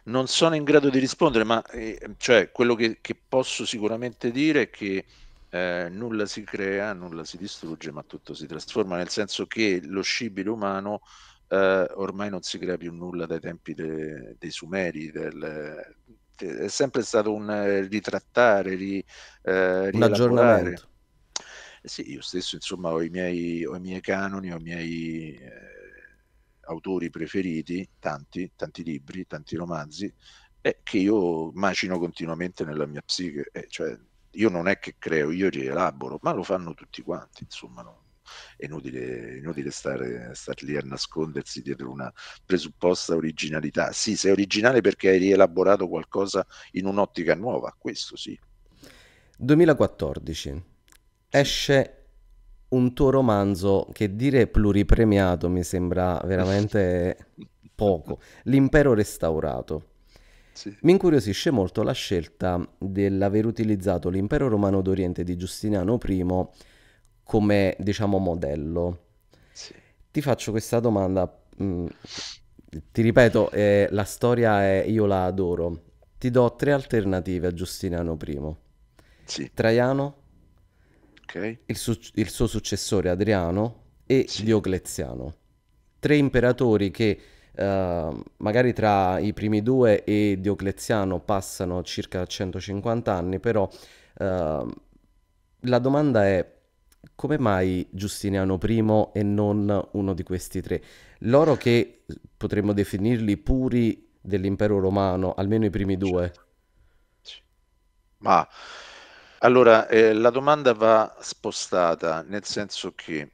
non sono in grado di rispondere, ma eh, cioè, quello che, che, posso sicuramente dire è che eh, nulla si crea, nulla si distrugge, ma tutto si trasforma, nel senso che lo scibile umano eh, ormai non si crea più nulla dai tempi de, dei Sumeri, del, de, è sempre stato un eh, ritrattare, ri, eh, un aggiornamento. Eh sì, io stesso insomma ho i miei, ho i miei canoni, ho i miei autori preferiti, tanti, tanti libri, tanti romanzi, eh, che io macino continuamente nella mia psiche. Eh, cioè, io non è che creo, io rielaboro, ma lo fanno tutti quanti, insomma. No? È inutile, inutile stare, star lì a nascondersi dietro una presupposta originalità. Sì, sei originale perché hai rielaborato qualcosa in un'ottica nuova, questo sì. 2014 esce un tuo romanzo che dire pluripremiato mi sembra veramente poco, L'impero restaurato. Sì. Mi incuriosisce molto la scelta dell'aver utilizzato l'impero romano d'Oriente di Giustiniano I come, diciamo, modello. Sì. Ti faccio questa domanda, mh, mm, ti ripeto, eh, la storia è, io la adoro. Ti do tre alternative a Giustiniano I. Sì. Traiano, okay. il, su- il, suo successore Adriano e sì. Diocleziano. Tre imperatori che uh, magari tra i primi due e Diocleziano passano circa 150 anni, però uh, la domanda è come mai Giustiniano I e non uno di questi tre? Loro che potremmo definirli puri dell'impero romano, almeno i primi due. Ma allora, eh, la domanda va spostata, nel senso che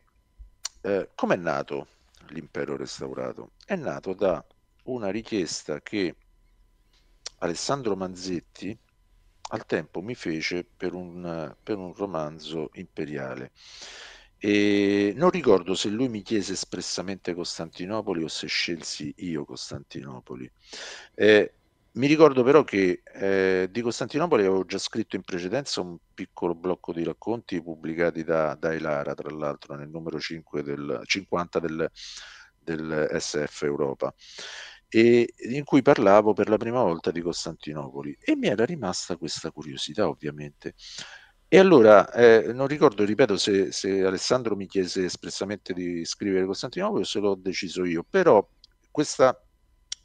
eh, come è nato l'impero restaurato? È nato da una richiesta che Alessandro Manzetti al tempo mi fece per un, per un romanzo imperiale. E non ricordo se lui mi chiese espressamente Costantinopoli o se scelsi io Costantinopoli. Eh, mi ricordo però che eh, di Costantinopoli avevo già scritto in precedenza un piccolo blocco di racconti pubblicati da, da Ilara, tra l'altro nel numero 5 del, 50 del, del SF Europa, e in cui parlavo per la prima volta di Costantinopoli e mi era rimasta questa curiosità ovviamente. E allora, eh, non ricordo, ripeto, se, se, Alessandro mi chiese espressamente di scrivere Costantinopoli o se l'ho deciso io, però questa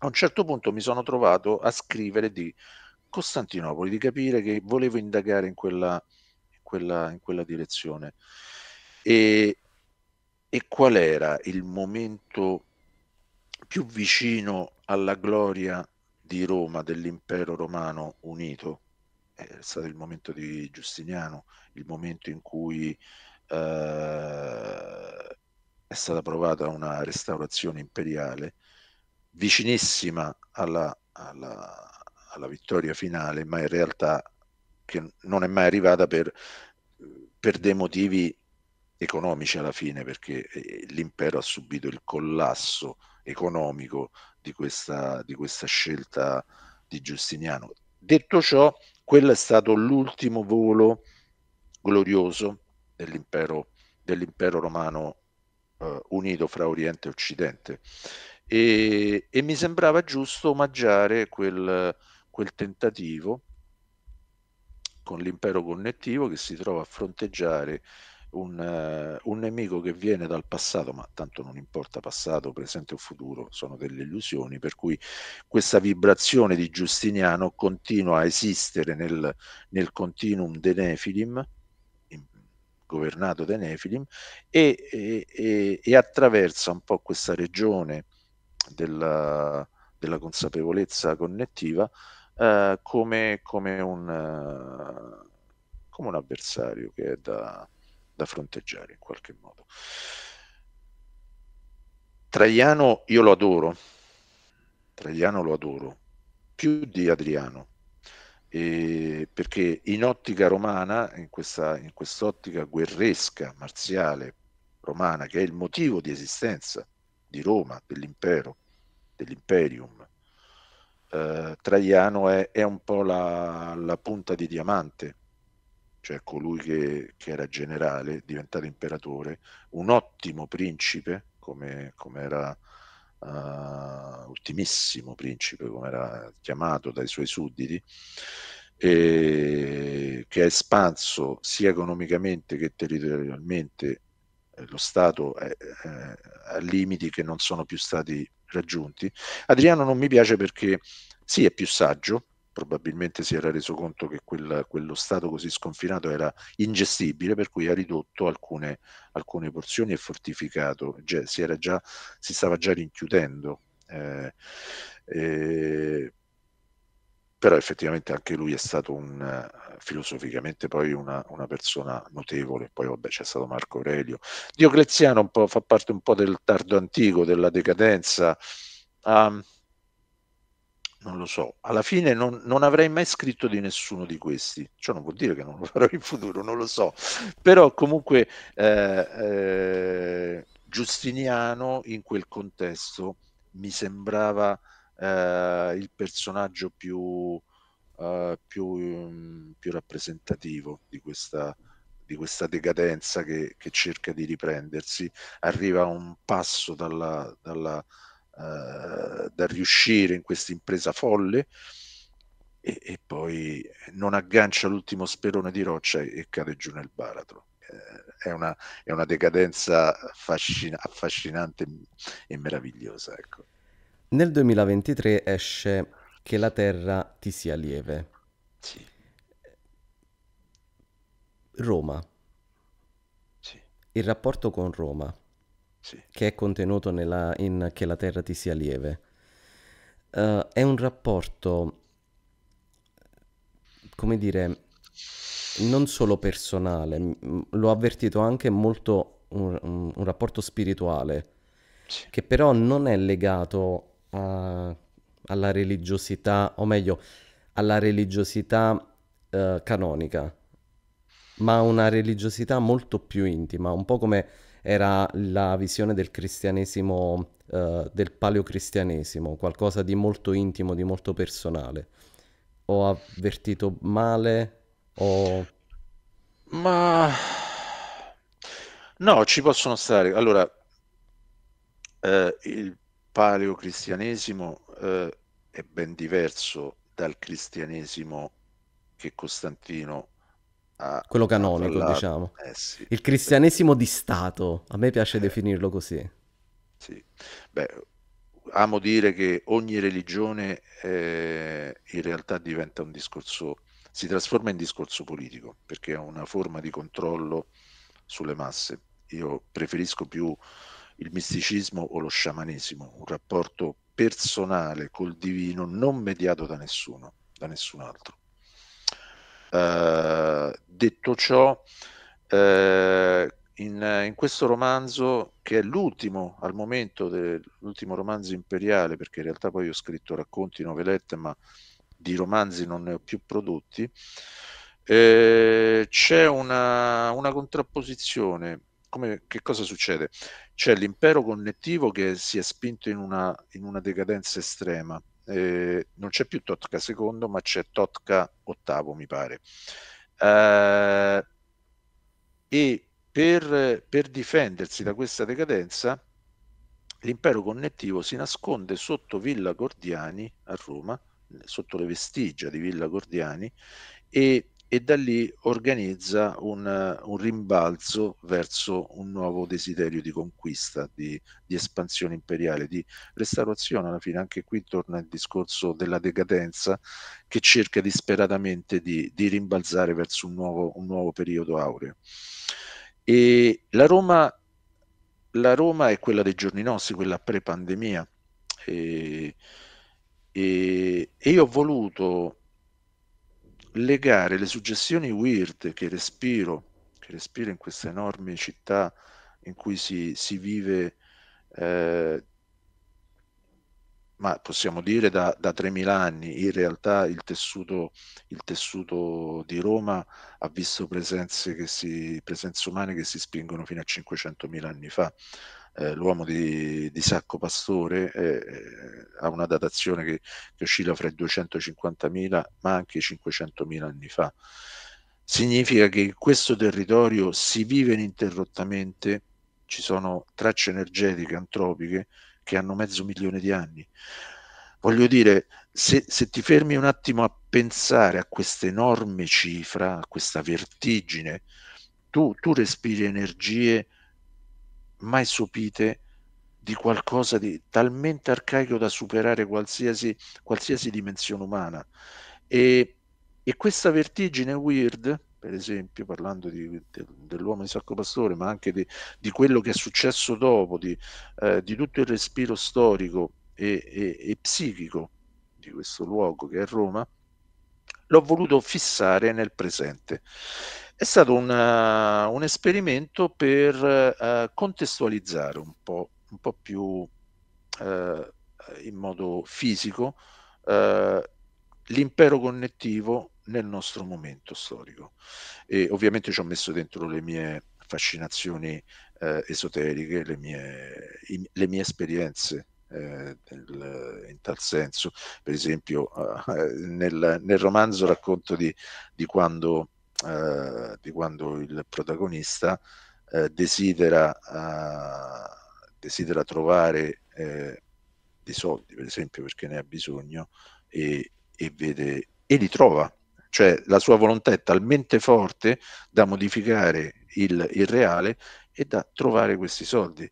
a un certo punto mi sono trovato a scrivere di Costantinopoli, di capire che volevo indagare in quella, in quella, in quella direzione. E, e qual era il momento più vicino alla gloria di Roma, dell'impero romano unito? Eh, è stato il momento di Giustiniano, il momento in cui eh, è stata provata una restaurazione imperiale vicinissima alla, alla, alla vittoria finale, ma in realtà che non è mai arrivata per, per dei motivi economici alla fine, perché eh, l'impero ha subito il collasso economico di questa, di questa scelta di Giustiniano. Detto ciò, quello è stato l'ultimo volo glorioso dell'impero, dell'impero romano eh, unito fra Oriente e Occidente e, e mi sembrava giusto omaggiare quel, quel tentativo con l'impero connettivo che si trova a fronteggiare un, uh, un, nemico che viene dal passato, ma tanto non importa passato, presente o futuro, sono delle illusioni, per cui questa vibrazione di Giustiniano continua a esistere nel, nel continuum de Nephilim, in, governato de Nephilim, e, e, e, e attraversa un po' questa regione della, della consapevolezza connettiva eh, come, come, un, eh, come, un, avversario che è da, da fronteggiare in qualche modo. Traiano io lo adoro, Traiano lo adoro, più di Adriano, eh, perché in ottica romana, in, questa, in quest'ottica guerresca, marziale, romana, che è il motivo di esistenza di Roma, dell'impero, dell'imperium. Eh, Traiano è, è, un po' la, la, punta di diamante, cioè colui che, che era generale, diventato imperatore, un ottimo principe, come, come era uh, ultimissimo principe, come era chiamato dai suoi sudditi, che ha espanso sia economicamente che territorialmente lo Stato è, eh, a limiti che non sono più stati raggiunti. Adriano non mi piace perché sì, è più saggio, probabilmente si era reso conto che quel, quello stato così sconfinato era ingestibile, per cui ha ridotto alcune, alcune porzioni e fortificato, G- si, già, si, stava già rinchiudendo. Eh, eh, però effettivamente anche lui è stato un, eh, filosoficamente poi una, una, persona notevole, poi vabbè c'è stato Marco Aurelio. Diocleziano fa parte un po' del tardo antico, della decadenza, um, non lo so, alla fine non, non, avrei mai scritto di nessuno di questi, ciò non vuol dire che non lo farò in futuro, non lo so, però comunque eh, eh, Giustiniano in quel contesto mi sembrava eh, il personaggio più, eh, più, um, più, rappresentativo di questa, di questa decadenza che, che, cerca di riprendersi, arriva a un passo dalla, dalla, eh, dal riuscire in questa impresa folle e, e, poi non aggancia l'ultimo sperone di roccia e, e cade giù nel baratro. Eh, è, una, è una, decadenza affascina, affascinante e meravigliosa. Ecco. Nel 2023 esce Che la terra ti sia lieve. Sì. Roma. Sì. Il rapporto con Roma, sì. che è contenuto nella, in Che la terra ti sia lieve. Uh, è un rapporto, come dire, non solo personale, l'ho avvertito anche molto un, un, rapporto spirituale, sì. che però non è legato a, alla religiosità, o meglio, alla religiosità eh, canonica, ma una religiosità molto più intima, un po' come era la visione del cristianesimo, eh, del paleocristianesimo, qualcosa di molto intimo, di molto personale. Ho avvertito male o... Ma... No, ci possono stare. Allora, eh, il paleocristianesimo eh, è ben diverso dal cristianesimo che Costantino ha. Quello canonico, ha diciamo. Eh, sì. Il cristianesimo di Stato, a me piace eh. definirlo così. Sì, beh, amo dire che ogni religione eh, in realtà diventa un discorso, si trasforma in discorso politico, perché è una forma di controllo sulle masse. Io preferisco più il misticismo o lo sciamanesimo, un rapporto personale col divino non mediato da nessuno, da nessun altro. Eh, detto ciò, eh, in, in, questo romanzo, che è l'ultimo al momento, l'ultimo romanzo imperiale, perché in realtà poi ho scritto racconti, novelette, ma di romanzi non ne ho più prodotti, eh, c'è una, una contrapposizione come, che cosa succede? C'è l'impero connettivo che si è spinto in una, in una decadenza estrema. Eh, non c'è più Totka II, ma c'è Totka VIII, mi pare. Eh, e per, per difendersi da questa decadenza, l'impero connettivo si nasconde sotto Villa Gordiani a Roma, sotto le vestigia di Villa Gordiani, e e da lì organizza un, un, rimbalzo verso un nuovo desiderio di conquista, di, di, espansione imperiale, di restaurazione. Alla fine anche qui torna il discorso della decadenza che cerca disperatamente di, di rimbalzare verso un nuovo, un nuovo, periodo aureo. E la Roma, la Roma è quella dei giorni nostri, quella pre-pandemia. E, e, e io ho voluto legare le suggestioni weird che respiro, che respiro in questa enorme città in cui si, si vive, eh, ma possiamo dire da, da 3.000 anni, in realtà il tessuto, il tessuto, di Roma ha visto presenze, si, presenze umane che si spingono fino a 500.000 anni fa eh, l'uomo di, di, Sacco Pastore eh, eh, ha una datazione che, che oscilla fra i 250.000 ma anche i 500.000 anni fa. Significa che in questo territorio si vive ininterrottamente, ci sono tracce energetiche antropiche che hanno mezzo milione di anni. Voglio dire, se, se, ti fermi un attimo a pensare a questa enorme cifra, a questa vertigine, tu, tu respiri energie mai sopite di qualcosa di talmente arcaico da superare qualsiasi, qualsiasi dimensione umana. E, e, questa vertigine weird, per esempio, parlando di, de, dell'uomo di Sacco Pastore, ma anche di, di quello che è successo dopo, di, eh, di tutto il respiro storico e, e, e psichico di questo luogo che è Roma, l'ho voluto fissare nel presente. È stato una, eh, un esperimento per eh, contestualizzare un po', un po più eh, in modo fisico eh, l'impero connettivo nel nostro momento storico. E ovviamente ci ho messo dentro le mie fascinazioni eh, esoteriche, le mie, i, le mie esperienze del, eh, in tal senso. Per esempio, nel, nel, romanzo racconto di, di quando eh, di quando il protagonista eh, desidera, eh, desidera, trovare eh, dei soldi, per esempio, perché ne ha bisogno e, e, vede, e li trova. Cioè la sua volontà è talmente forte da modificare il, il reale e da trovare questi soldi.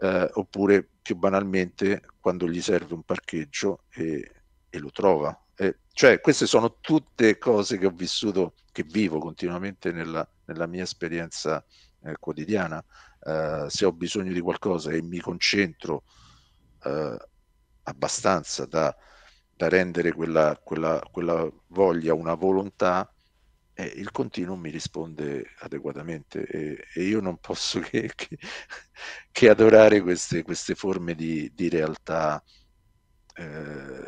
Eh, oppure più banalmente quando gli serve un parcheggio e, e lo trova eh, cioè, queste sono tutte cose che ho vissuto, che vivo continuamente nella, nella mia esperienza eh, quotidiana. Eh, se ho bisogno di qualcosa e mi concentro eh, abbastanza da, da rendere quella, quella, quella, voglia una volontà, eh, il continuum mi risponde adeguatamente e, e io non posso che, che, che adorare queste, queste, forme di, di realtà eh,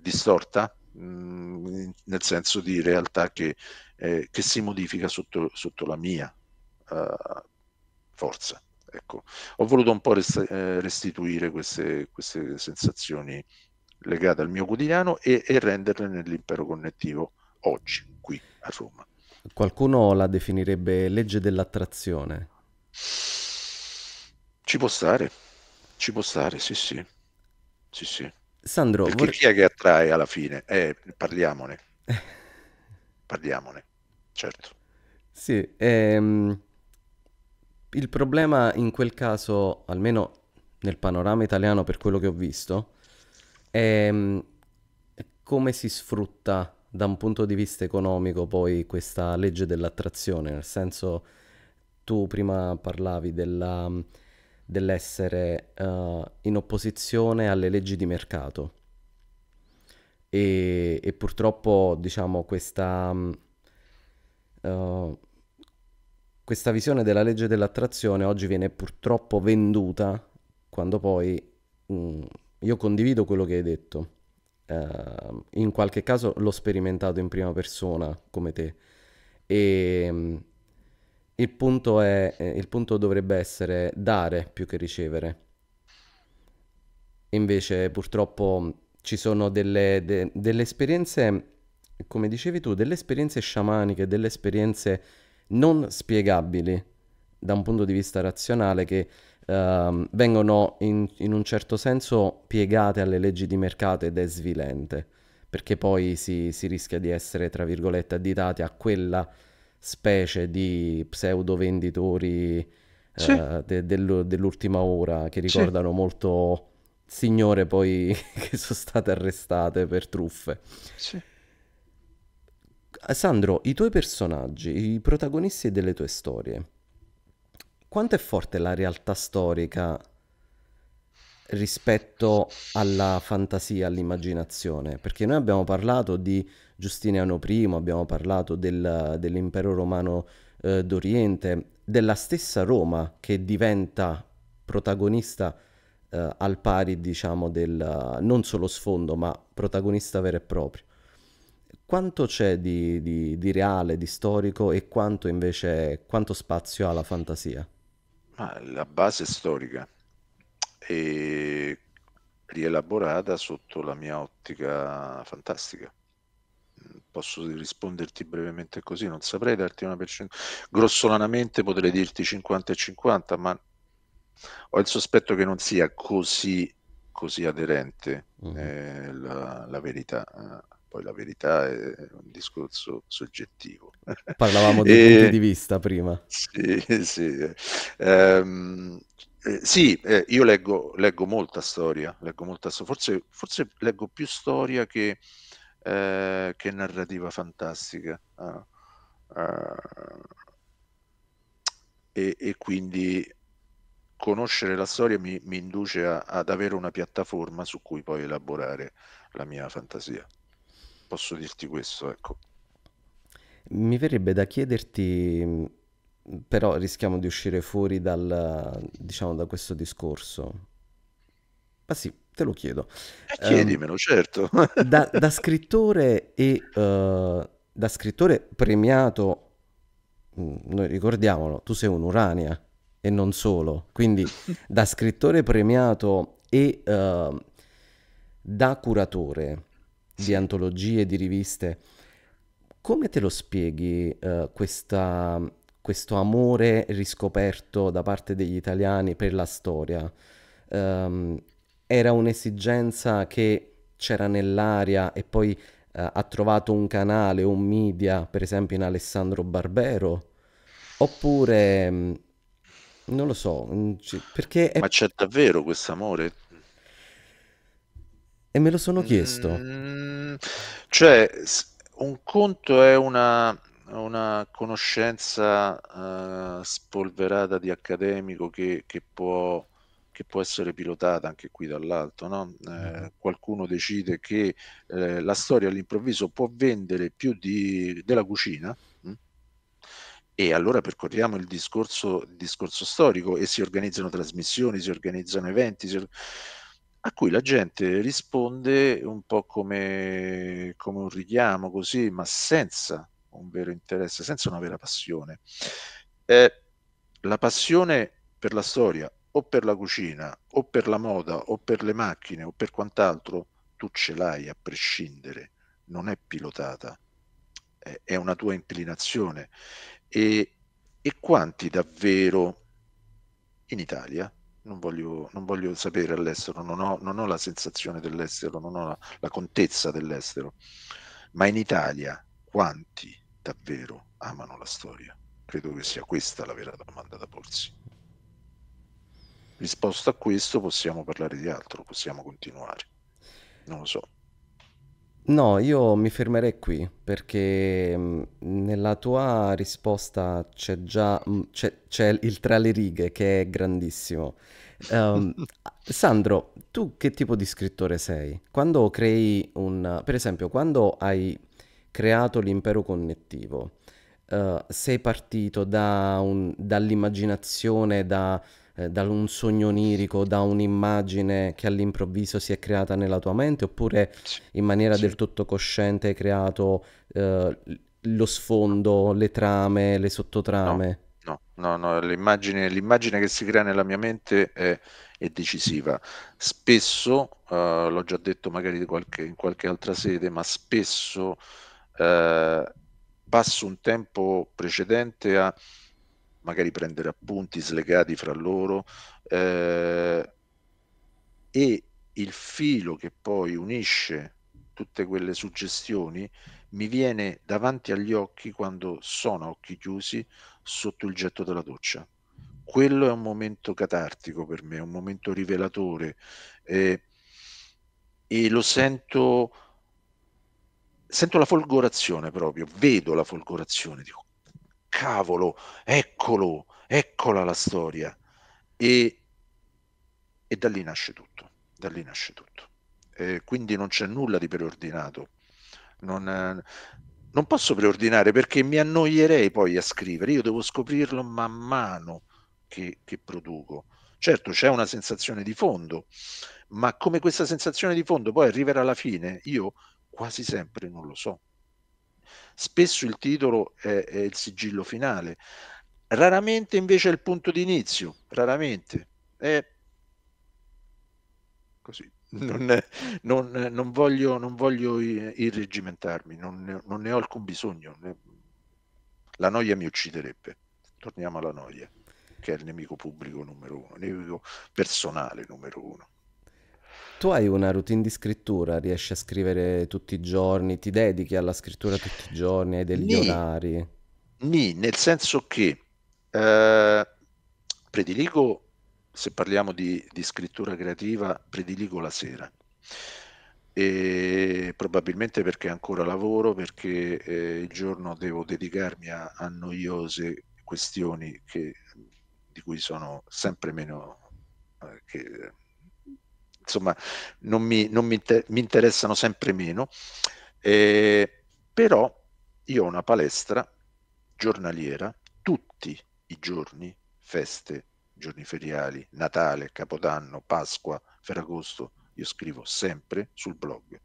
distorta, mh, mm, nel senso di realtà che, eh, che si modifica sotto, sotto la mia uh, forza. Ecco, ho voluto un po' eh, restituire queste, queste sensazioni legate al mio quotidiano e, e renderle nell'impero connettivo oggi, qui a Roma. Qualcuno la definirebbe legge dell'attrazione. Ci può stare, ci può stare, sì, sì. Sì, sì. Sandro, Perché chi è che attrae alla fine? Eh, parliamone. parliamone, certo. Sì, ehm, il problema in quel caso, almeno nel panorama italiano per quello che ho visto, ehm, è come si sfrutta da un punto di vista economico poi questa legge dell'attrazione, nel senso tu prima parlavi della dell'essere uh, in opposizione alle leggi di mercato. E, e purtroppo, diciamo, questa, uh, questa visione della legge dell'attrazione oggi viene purtroppo venduta quando poi mh, mm, io condivido quello che hai detto. Uh, in qualche caso l'ho sperimentato in prima persona come te. E, mm, il punto, è, eh, il punto dovrebbe essere dare più che ricevere. Invece purtroppo ci sono delle, de, delle esperienze, come dicevi tu, delle esperienze sciamaniche, delle esperienze non spiegabili da un punto di vista razionale che uh, vengono in, in, un certo senso piegate alle leggi di mercato ed è svilente, perché poi si, si rischia di essere, tra virgolette, additati a quella specie di pseudo venditori sì. uh, de, de, dell'ultima ora che ricordano sì. molto signore poi che sono state arrestate per truffe. Sì. Sandro, i tuoi personaggi, i protagonisti delle tue storie, quanto è forte la realtà storica rispetto alla fantasia, all'immaginazione? Perché noi abbiamo parlato di Giustiniano I, abbiamo parlato del, dell'impero romano eh, d'Oriente, della stessa Roma che diventa protagonista eh, al pari, diciamo, del non solo sfondo, ma protagonista vero e proprio. Quanto c'è di, di, di reale, di storico e quanto invece, quanto spazio ha la fantasia? Ah, la base storica è rielaborata sotto la mia ottica fantastica posso risponderti brevemente così, non saprei darti una percentuale, grossolanamente potrei dirti 50 e 50, ma ho il sospetto che non sia così, così aderente mm-hmm. eh, la, la, verità. Eh. Poi la verità è un discorso soggettivo. Parlavamo dei e... punti di vista prima. Sì, sì. Um, eh, sì, eh, io leggo, leggo, molta storia, leggo molta, forse, forse leggo più storia che, eh, che narrativa fantastica. Uh, uh, e, e, quindi conoscere la storia mi, mi induce a, ad avere una piattaforma su cui poi elaborare la mia fantasia. Posso dirti questo, ecco. Mi verrebbe da chiederti, però rischiamo di uscire fuori dal, diciamo, da questo discorso, ma ah, sì, te lo chiedo. Eh, ehm, chiedimelo, um, certo. da, da, scrittore e uh, da scrittore premiato, mm, noi ricordiamolo, tu sei un Urania e non solo, quindi da scrittore premiato e uh, da curatore di antologie, di riviste, come te lo spieghi uh, questa, questo amore riscoperto da parte degli italiani per la storia? Um, era un'esigenza che c'era nell'aria e poi eh, ha trovato un canale, un media, per esempio in Alessandro Barbero? Oppure, mm, non lo so, mm, perché... È... Ma c'è davvero questo amore? E me lo sono chiesto. Mm, cioè, un conto è una, una conoscenza uh, spolverata di accademico che, che può che può essere pilotata anche qui dall'alto. No? Mm-hmm. Eh, qualcuno decide che eh, la storia all'improvviso può vendere più di, della cucina. Mm? E allora percorriamo il discorso, il discorso, storico e si organizzano trasmissioni, si organizzano eventi, si a cui la gente risponde un po' come, come un richiamo, così, ma senza un vero interesse, senza una vera passione. Eh, la passione per la storia o per la cucina o per la moda o per le macchine o per quant'altro, tu ce l'hai a prescindere, non è pilotata, è una tua inclinazione. E, e quanti davvero in Italia? Non voglio, non voglio sapere all'estero, non ho, non ho, la sensazione dell'estero, non ho la, la contezza dell'estero, ma in Italia quanti davvero amano la storia? Credo che sia questa la vera domanda da porsi. Risposta a questo possiamo parlare di altro, possiamo continuare. Non lo so. No, io mi fermerei qui perché mm, nella tua risposta c'è già mm, c'è, c'è il tra le righe che è grandissimo. Um, Sandro, tu che tipo di scrittore sei? Quando crei un... per esempio, quando hai creato l'impero connettivo, uh, sei partito da un, dall'immaginazione, da eh, da un sogno onirico, da un'immagine che all'improvviso si è creata nella tua mente, oppure in maniera sì. del tutto cosciente hai creato eh, lo sfondo, le trame, le sottotrame? No, no, no, no. L'immagine, l'immagine, che si crea nella mia mente è, è decisiva. Spesso, eh, l'ho già detto magari qualche, in qualche altra sede, ma spesso eh, passo un tempo precedente a magari prendere appunti slegati fra loro eh, e il filo che poi unisce tutte quelle suggestioni mi viene davanti agli occhi quando sono a occhi chiusi sotto il getto della doccia. Quello è un momento catartico per me, un momento rivelatore eh, e lo sento, sento la folgorazione proprio, vedo la folgorazione, dico cavolo, eccolo, eccola la storia. E, e da lì nasce tutto, da lì nasce tutto. Eh, quindi non c'è nulla di preordinato. Non, non posso preordinare perché mi annoierei poi a scrivere, io devo scoprirlo man mano che, che produco. Certo c'è una sensazione di fondo, ma come questa sensazione di fondo poi arriverà alla fine, io quasi sempre non lo so. Spesso il titolo è, è il sigillo finale, raramente invece è il punto di inizio, raramente. È così. Non, non, non, voglio, non voglio irregimentarmi, non, non ne ho alcun bisogno. La noia mi ucciderebbe. Torniamo alla noia, che è il nemico pubblico numero uno, il nemico personale numero uno. Tu hai una routine di scrittura, riesci a scrivere tutti i giorni, ti dedichi alla scrittura tutti i giorni, hai degli mi, orari? Mi, nel senso che eh, prediligo, se parliamo di, di, scrittura creativa, prediligo la sera. E probabilmente perché ancora lavoro, perché eh, il giorno devo dedicarmi a, a noiose questioni che, di cui sono sempre meno... Eh, che, insomma non mi, non mi, inter- mi interessano sempre meno, eh, però io ho una palestra giornaliera tutti i giorni, feste, giorni feriali, Natale, Capodanno, Pasqua, Ferragosto, io scrivo sempre sul blog,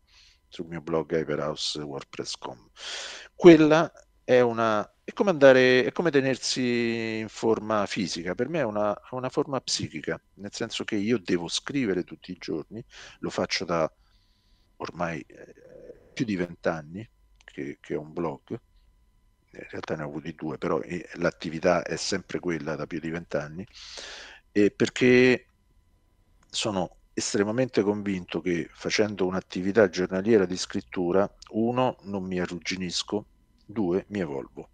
sul mio blog hyperhouse Quella è una è come, andare, è come tenersi in forma fisica, per me è una, una, forma psichica, nel senso che io devo scrivere tutti i giorni, lo faccio da ormai eh, più di vent'anni che, che ho un blog, in realtà ne ho avuti due, però eh, l'attività è sempre quella da più di vent'anni, perché sono estremamente convinto che facendo un'attività giornaliera di scrittura, uno, non mi arrugginisco, due, mi evolvo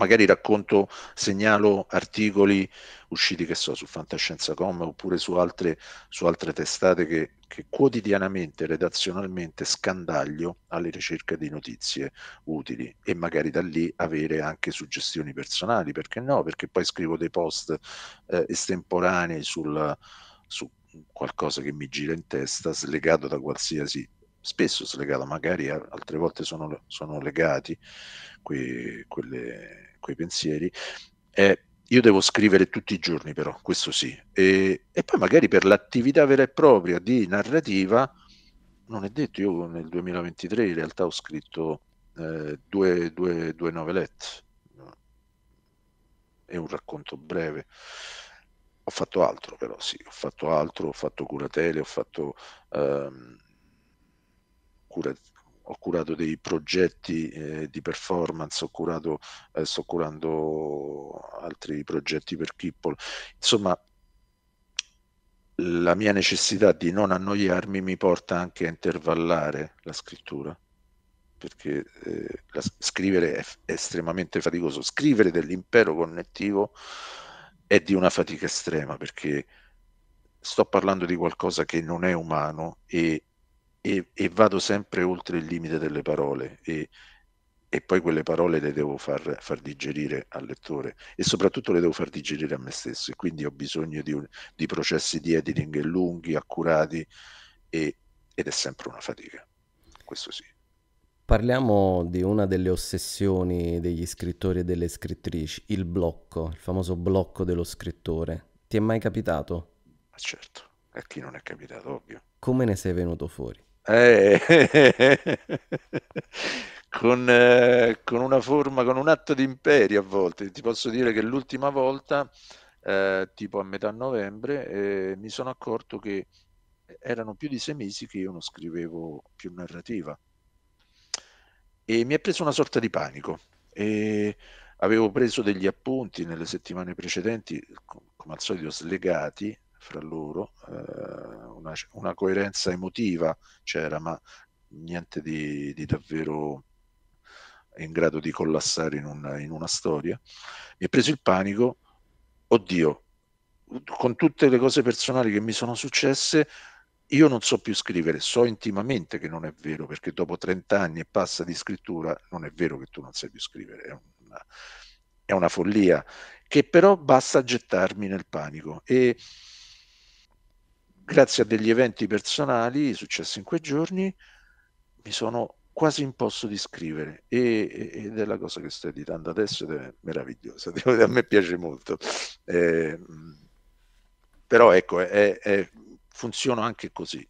magari racconto, segnalo articoli usciti, che so, su Fantascienza.com oppure su altre, su altre testate che, che, quotidianamente, redazionalmente scandaglio alle ricerche di notizie utili e magari da lì avere anche suggestioni personali, perché no? Perché poi scrivo dei post eh, estemporanei sul, su qualcosa che mi gira in testa, slegato da qualsiasi spesso slegato, magari altre volte sono, sono legati que, quelle, quei pensieri. Eh, io devo scrivere tutti i giorni però, questo sì. E, e, poi magari per l'attività vera e propria di narrativa, non è detto, io nel 2023 in realtà ho scritto eh, due, due, due novelette e un racconto breve. Ho fatto altro però, sì, ho fatto altro, ho fatto curatele, ho fatto... Ehm, cura, ho curato dei progetti eh, di performance, ho curato, eh, sto curando altri progetti per Kippol. Insomma, la mia necessità di non annoiarmi mi porta anche a intervallare la scrittura perché eh, la, scrivere è, è, estremamente faticoso. Scrivere dell'impero connettivo è di una fatica estrema perché sto parlando di qualcosa che non è umano e e, e vado sempre oltre il limite delle parole e, e poi quelle parole le devo far, far, digerire al lettore e soprattutto le devo far digerire a me stesso e quindi ho bisogno di, di processi di editing lunghi, accurati e, ed è sempre una fatica, questo sì. Parliamo di una delle ossessioni degli scrittori e delle scrittrici, il blocco, il famoso blocco dello scrittore. Ti è mai capitato? Ma certo, a chi non è capitato, ovvio. Come ne sei venuto fuori? Eh, con, eh, con, una forma, con un atto di imperio a volte. Ti posso dire che l'ultima volta, eh, tipo a metà novembre, eh, mi sono accorto che erano più di sei mesi che io non scrivevo più narrativa. E mi è preso una sorta di panico. E avevo preso degli appunti nelle settimane precedenti, come al solito slegati, fra loro, eh, una, una, coerenza emotiva c'era, ma niente di, di davvero in grado di collassare in una, in una, storia. Mi è preso il panico, oddio, con tutte le cose personali che mi sono successe, io non so più scrivere, so intimamente che non è vero, perché dopo 30 anni e passa di scrittura, non è vero che tu non sai più scrivere, è una, è una follia, che però basta gettarmi nel panico. E grazie a degli eventi personali successi in quei giorni, mi sono quasi imposto di scrivere e, ed è la cosa che sto editando adesso ed è meravigliosa, a me piace molto. Eh, però ecco, è, è, funziona anche così,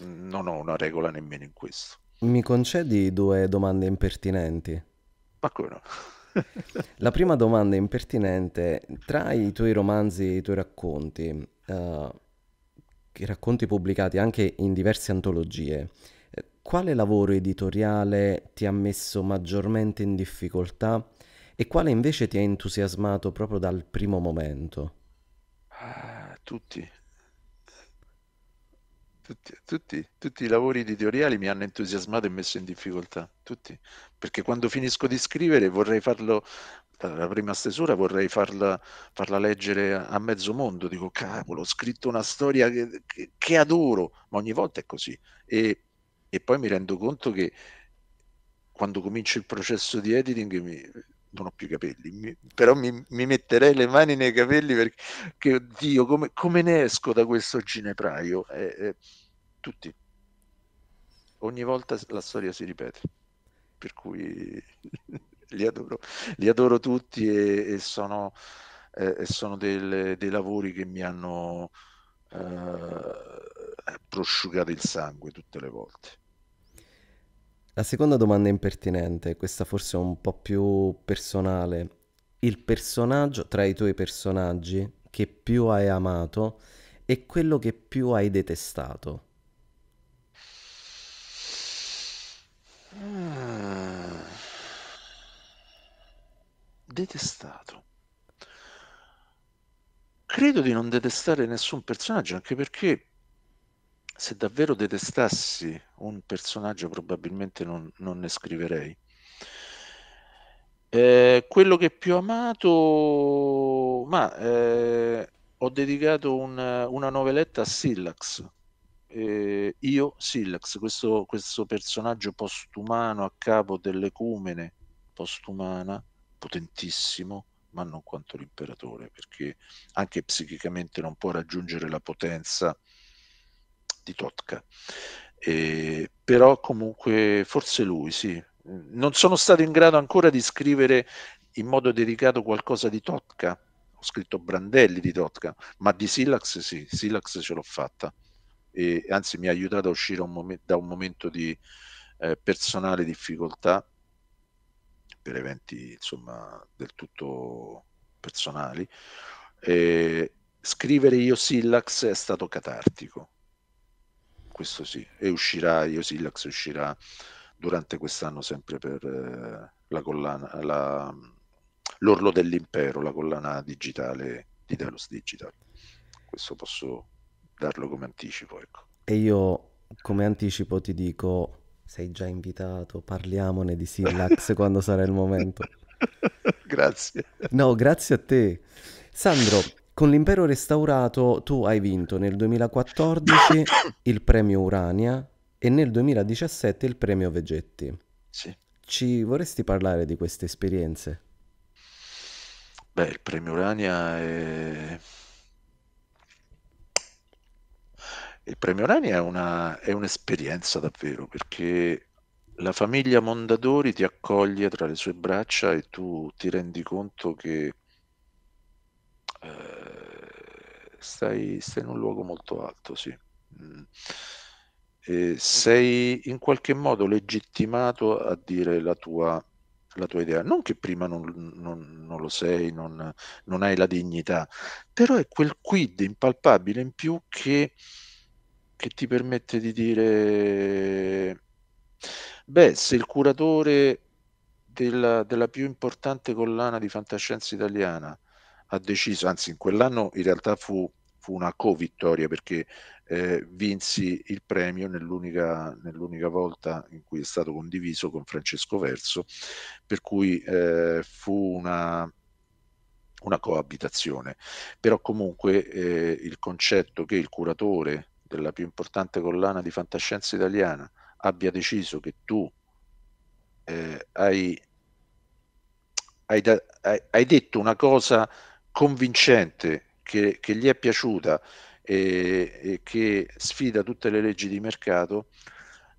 non ho una regola nemmeno in questo. Mi concedi due domande impertinenti? Ma come no? la prima domanda impertinente, tra i tuoi romanzi e i tuoi racconti, uh, racconti pubblicati anche in diverse antologie. Eh, quale lavoro editoriale ti ha messo maggiormente in difficoltà e quale invece ti ha entusiasmato proprio dal primo momento? Ah, tutti. Tutti, tutti, tutti, i lavori editoriali mi hanno entusiasmato e messo in difficoltà, tutti, perché quando finisco di scrivere vorrei farlo, la prima stesura vorrei farla, farla, leggere a mezzo mondo, dico cavolo, ho scritto una storia che, che, che adoro, ma ogni volta è così. E, e, poi mi rendo conto che quando comincio il processo di editing mi, non ho più capelli, mi, però mi, mi, metterei le mani nei capelli perché, oddio, come, come ne esco da questo ginepraio? Eh, eh, tutti. Ogni volta la storia si ripete. Per cui li adoro, li adoro tutti e, e sono, eh, sono del, dei lavori che mi hanno eh, prosciugato il sangue tutte le volte. La seconda domanda è impertinente, questa forse è un po' più personale. Il personaggio tra i tuoi personaggi che più hai amato e quello che più hai detestato? Mm. detestato. Credo di non detestare nessun personaggio, anche perché se davvero detestassi un personaggio probabilmente non, non ne scriverei. Eh, quello che più ho amato, ma eh, ho dedicato un, una noveletta a Sillax, eh, io Sillax, questo, questo, personaggio postumano a capo dell'ecumene postumana, potentissimo, ma non quanto l'imperatore, perché anche psichicamente non può raggiungere la potenza di Totka. Eh, però comunque forse lui sì. Non sono stato in grado ancora di scrivere in modo dedicato qualcosa di Totka. Ho scritto Brandelli di Totka, ma di Silax sì, Silax ce l'ho fatta. E, anzi mi ha aiutato a uscire un mom- da un momento di eh, personale difficoltà per eventi insomma del tutto personali. e eh, scrivere io Sillax è stato catartico, questo sì, e uscirà, io Sillax uscirà durante quest'anno sempre per eh, la collana, la, l'Orlo dell'Impero, la collana digitale di Delos Digital. Questo posso darlo come anticipo. Ecco. E io come anticipo ti dico sei già invitato, parliamone di Sillax quando sarà il momento. grazie. No, grazie a te. Sandro, con l'impero restaurato tu hai vinto nel 2014 il premio Urania e nel 2017 il premio Vegetti. Sì. Ci vorresti parlare di queste esperienze? Beh, il premio Urania è Il premio Rani è, una, è un'esperienza davvero, perché la famiglia Mondadori ti accoglie tra le sue braccia e tu ti rendi conto che eh, stai, stai, in un luogo molto alto, sì. Mm. E sei in qualche modo legittimato a dire la tua, la tua idea. Non che prima non, non, non lo sei, non, non, hai la dignità, però è quel quid impalpabile in più che che ti permette di dire, beh, se il curatore della, della più importante collana di fantascienza italiana ha deciso, anzi in quell'anno in realtà fu, fu una co-vittoria perché eh, vinsi il premio nell'unica, nell'unica, volta in cui è stato condiviso con Francesco Verso, per cui eh, fu una, una coabitazione, però comunque eh, il concetto che il curatore della più importante collana di fantascienza italiana, abbia deciso che tu eh, hai, hai, da, hai, hai, detto una cosa convincente che, che gli è piaciuta e, e, che sfida tutte le leggi di mercato,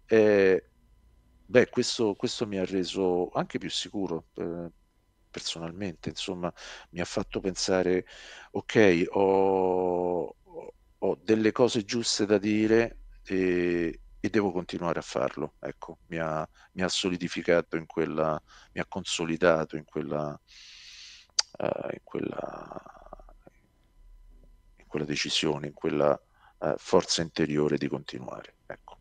eh, beh, questo, questo, mi ha reso anche più sicuro. Eh, personalmente, insomma, mi ha fatto pensare, ok, ho, ho delle cose giuste da dire e, e devo continuare a farlo. Ecco, mi ha, mi ha, solidificato in quella, mi ha consolidato in quella, uh, in quella, in quella decisione, in quella uh, forza interiore di continuare. Ecco.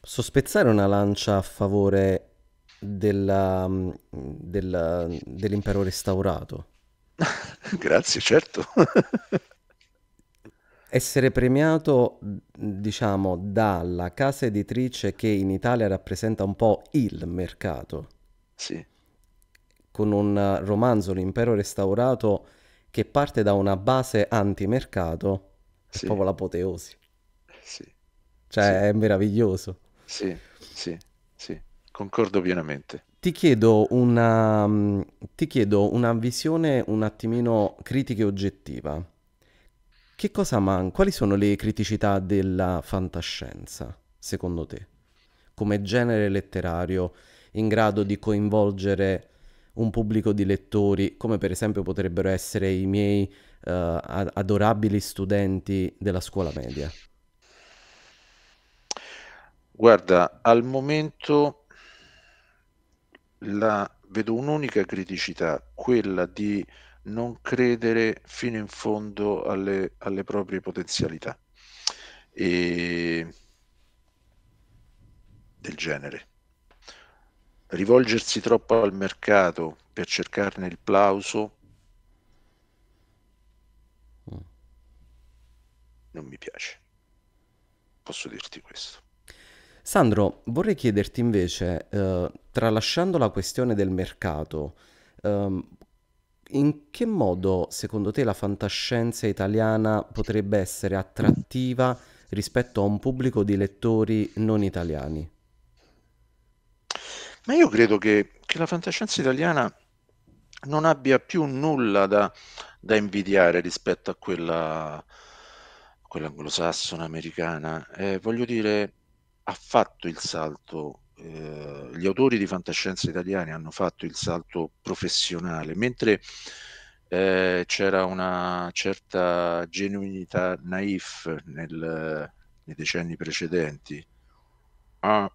Posso spezzare una lancia a favore della, della, dell'impero restaurato? Grazie, certo. essere premiato, diciamo, dalla casa editrice che in Italia rappresenta un po' il mercato. Sì. Con un romanzo, L'impero restaurato, che parte da una base antimercato, sì. è proprio l'apoteosi. Sì. Cioè, sì. è meraviglioso. Sì, sì, sì, concordo pienamente. Ti chiedo, una, ti chiedo una visione un attimino critica e oggettiva che cosa manca? Quali sono le criticità della fantascienza, secondo te? Come genere letterario in grado di coinvolgere un pubblico di lettori, come per esempio potrebbero essere i miei uh, adorabili studenti della scuola media? Guarda, al momento la, vedo un'unica criticità, quella di non credere fino in fondo alle, alle proprie potenzialità e... del genere. Rivolgersi troppo al mercato per cercarne il plauso mm. non mi piace. Posso dirti questo. Sandro, vorrei chiederti invece, eh, tralasciando la questione del mercato, eh, in che modo secondo te la fantascienza italiana potrebbe essere attrattiva rispetto a un pubblico di lettori non italiani? Ma io credo che, che la fantascienza italiana non abbia più nulla da, da invidiare rispetto a quella, quella anglosassona americana. Eh, voglio dire, ha fatto il salto eh, gli autori di fantascienza italiani hanno fatto il salto professionale, mentre eh, c'era una certa genuinità naif nel, nei decenni precedenti, ah,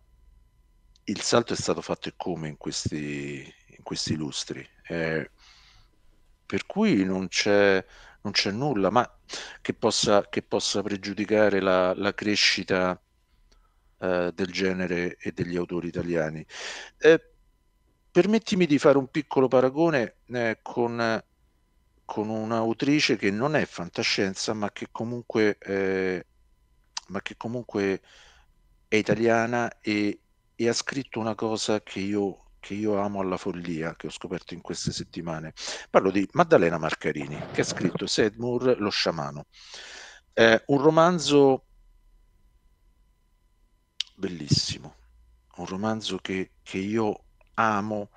il salto è stato fatto e come in questi, in questi lustri. Eh, per cui non c'è, non c'è nulla ma che possa, che possa pregiudicare la, la crescita eh, del genere e degli autori italiani. Eh, permettimi di fare un piccolo paragone eh, con, con, un'autrice che non è fantascienza, ma che comunque, eh, ma che comunque è italiana e, e, ha scritto una cosa che io, che io amo alla follia, che ho scoperto in queste settimane. Parlo di Maddalena Marcarini, che ha scritto Sedmur, lo sciamano. Eh, un romanzo bellissimo, un romanzo che, che io amo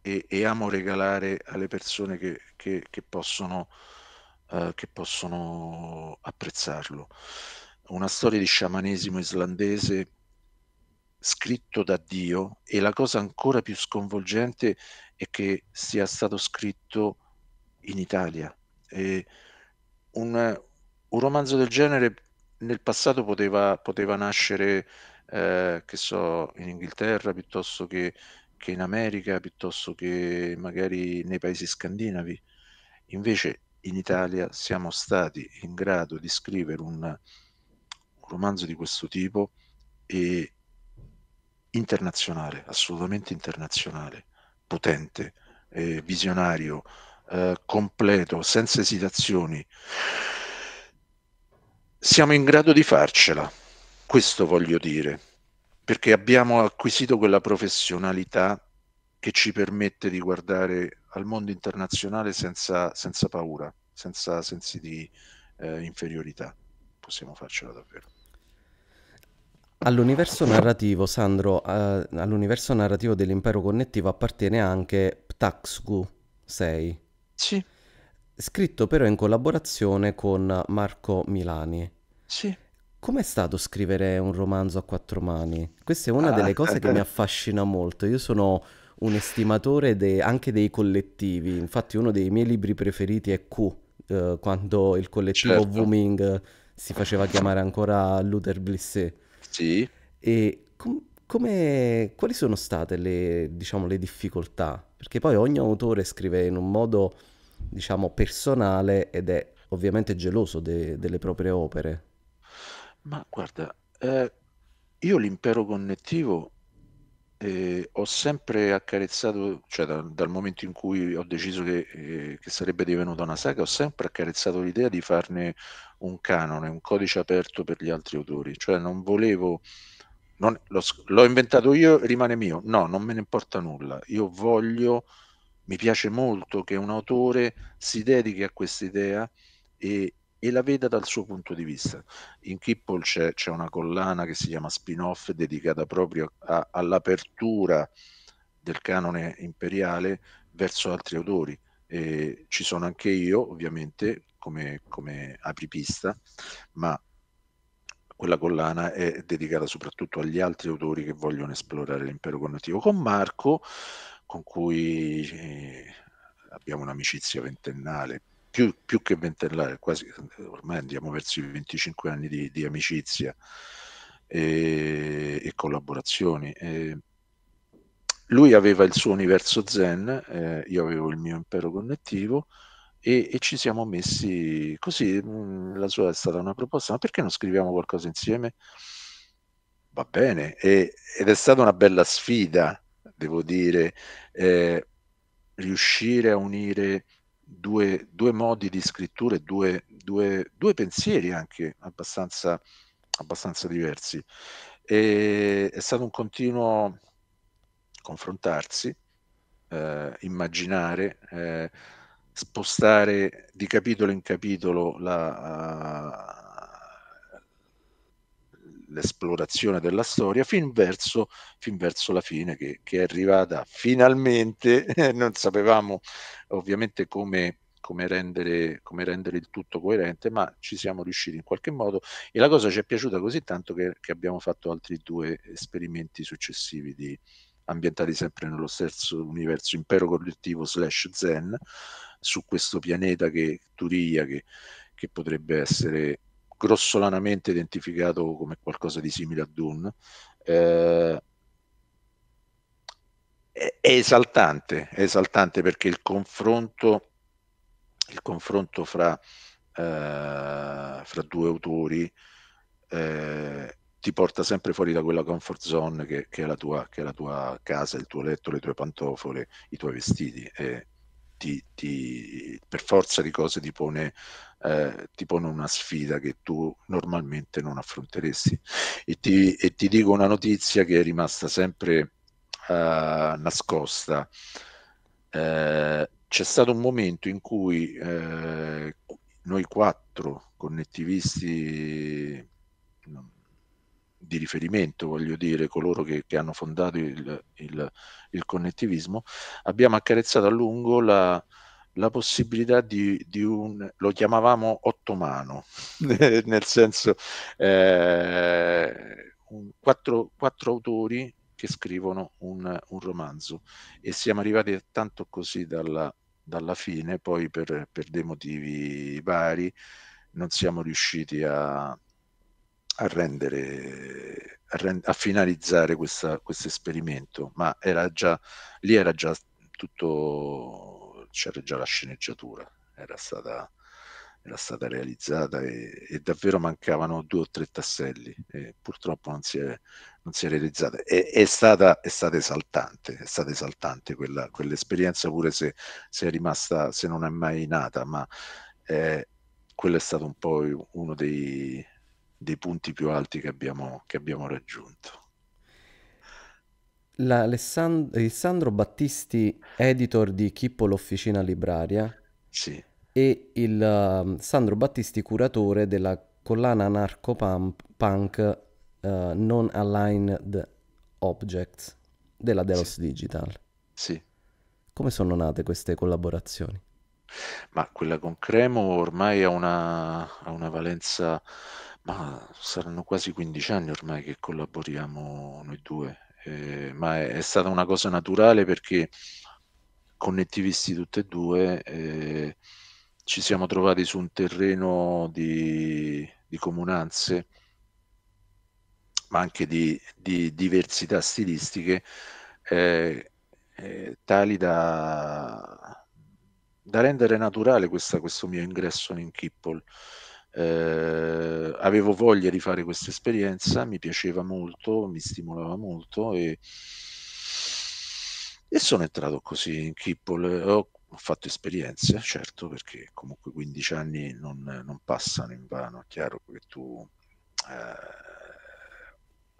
e, e, amo regalare alle persone che, che, che possono, uh, possono apprezzarlo. Una storia di sciamanesimo islandese scritto da Dio e la cosa ancora più sconvolgente è che sia stato scritto in Italia. Un, un, romanzo del genere nel passato poteva, poteva nascere eh, che so, in Inghilterra piuttosto che, che, in America, piuttosto che magari nei paesi scandinavi. Invece in Italia siamo stati in grado di scrivere un, un romanzo di questo tipo e internazionale, assolutamente internazionale, potente, eh, visionario, eh, completo, senza esitazioni. Siamo in grado di farcela questo voglio dire, perché abbiamo acquisito quella professionalità che ci permette di guardare al mondo internazionale senza, senza paura, senza sensi di eh, inferiorità. Possiamo farcela davvero. All'universo narrativo, Sandro, eh, all'universo narrativo dell'impero connettivo appartiene anche Ptaxgu 6. Sì. Scritto però in collaborazione con Marco Milani. Sì. Com'è stato scrivere un romanzo a quattro mani? Questa è una delle ah. cose che mi affascina molto. Io sono un estimatore de- anche dei collettivi, infatti uno dei miei libri preferiti è Q, eh, quando il collettivo certo. Wuming si faceva chiamare ancora Luther Blissé. Sì. E com- come, quali sono state le, diciamo, le, difficoltà? Perché poi ogni autore scrive in un modo, diciamo, personale ed è ovviamente geloso de- delle proprie opere. Ma guarda, eh, io l'impero connettivo, ehm, ho sempre accarezzato cioè dal dal momento in cui ho deciso che ehm, che sarebbe divenuta una saga, ho sempre accarezzato l'idea di farne un canone, un codice aperto per gli altri autori. Cioè non volevo non l'ho l'ho inventato io, e rimane mio. No, non me ne importa nulla. Io voglio mi piace molto che un autore si dedichi a questa idea e e la veda dal suo punto di vista. In Kipple c'è, c'è una collana che si chiama spin-off dedicata proprio a, all'apertura del canone imperiale verso altri autori. E ci sono anche io, ovviamente, come, come apripista, ma quella collana è dedicata soprattutto agli altri autori che vogliono esplorare l'impero cognitivo. Con Marco, con cui eh, abbiamo un'amicizia ventennale, più, più che ventennale, quasi ormai andiamo verso i 25 anni di, di amicizia e, e collaborazioni. E lui aveva il suo universo zen, eh, io avevo il mio impero connettivo e, e ci siamo messi così, mm, la sua è stata una proposta, ma perché non scriviamo qualcosa insieme? Va bene, e, ed è stata una bella sfida, devo dire, eh, riuscire a unire due, due modi di scrittura e due, due, due pensieri anche abbastanza, abbastanza diversi. E è stato un continuo confrontarsi, eh, immaginare, eh, spostare di capitolo in capitolo la, l'esplorazione della storia fin verso, fin verso la fine che, che, è arrivata finalmente, non sapevamo ovviamente come, come, rendere, come, rendere, il tutto coerente, ma ci siamo riusciti in qualche modo e la cosa ci è piaciuta così tanto che, che abbiamo fatto altri due esperimenti successivi di, ambientati sempre nello stesso universo, impero collettivo slash zen, su questo pianeta che Turia, che, che potrebbe essere grossolanamente identificato come qualcosa di simile a Dune. Eh, è, esaltante, è esaltante perché il confronto, il confronto fra, eh, fra due autori eh, ti porta sempre fuori da quella comfort zone che, che, è tua, che, è la tua, casa, il tuo letto, le tue pantofole, i tuoi vestiti. E, ti, ti, per forza di cose ti pone, eh, ti pone, una sfida che tu normalmente non affronteresti. E ti, e ti dico una notizia che è rimasta sempre eh, nascosta. Eh, c'è stato un momento in cui eh, noi quattro connettivisti Non, di riferimento, voglio dire, coloro che, che hanno fondato il, il, il, connettivismo, abbiamo accarezzato a lungo la, la possibilità di, di, un, lo chiamavamo ottomano, nel senso eh, un, quattro, quattro, autori che scrivono un, un, romanzo e siamo arrivati tanto così dalla, dalla fine, poi per, per dei motivi vari non siamo riusciti a a, rendere, a, finalizzare questa, questo esperimento, ma era già, lì era già tutto, c'era già la sceneggiatura, era stata, era stata realizzata e, e, davvero mancavano due o tre tasselli e purtroppo non si è, non si è realizzata. E, è, stata, è, stata, esaltante, è stata esaltante quella, quell'esperienza pure se, se, è rimasta, se non è mai nata, ma eh, quello è stato un po' uno dei, dei punti più alti che abbiamo, che abbiamo raggiunto. Alessandro Battisti, editor di Kippo l'Officina Libraria, sì. e il uh, Sandro Battisti, curatore della collana anarco-punk uh, Non Aligned Objects della Delos sì. Digital. Sì. Come sono nate queste collaborazioni? Ma quella con Cremo ormai ha una, ha una valenza ma saranno quasi 15 anni ormai che collaboriamo noi due, eh, ma è, è, stata una cosa naturale perché connettivisti tutti e due eh, ci siamo trovati su un terreno di, di comunanze, ma anche di, di diversità stilistiche eh, tali da, da, rendere naturale questa, questo mio ingresso in Kippol eh, avevo voglia di fare questa esperienza, mi piaceva molto, mi stimolava molto e, e sono entrato così in Kipple. Ho, ho, fatto esperienze, certo, perché comunque 15 anni non, non passano in vano, è chiaro che tu... Eh,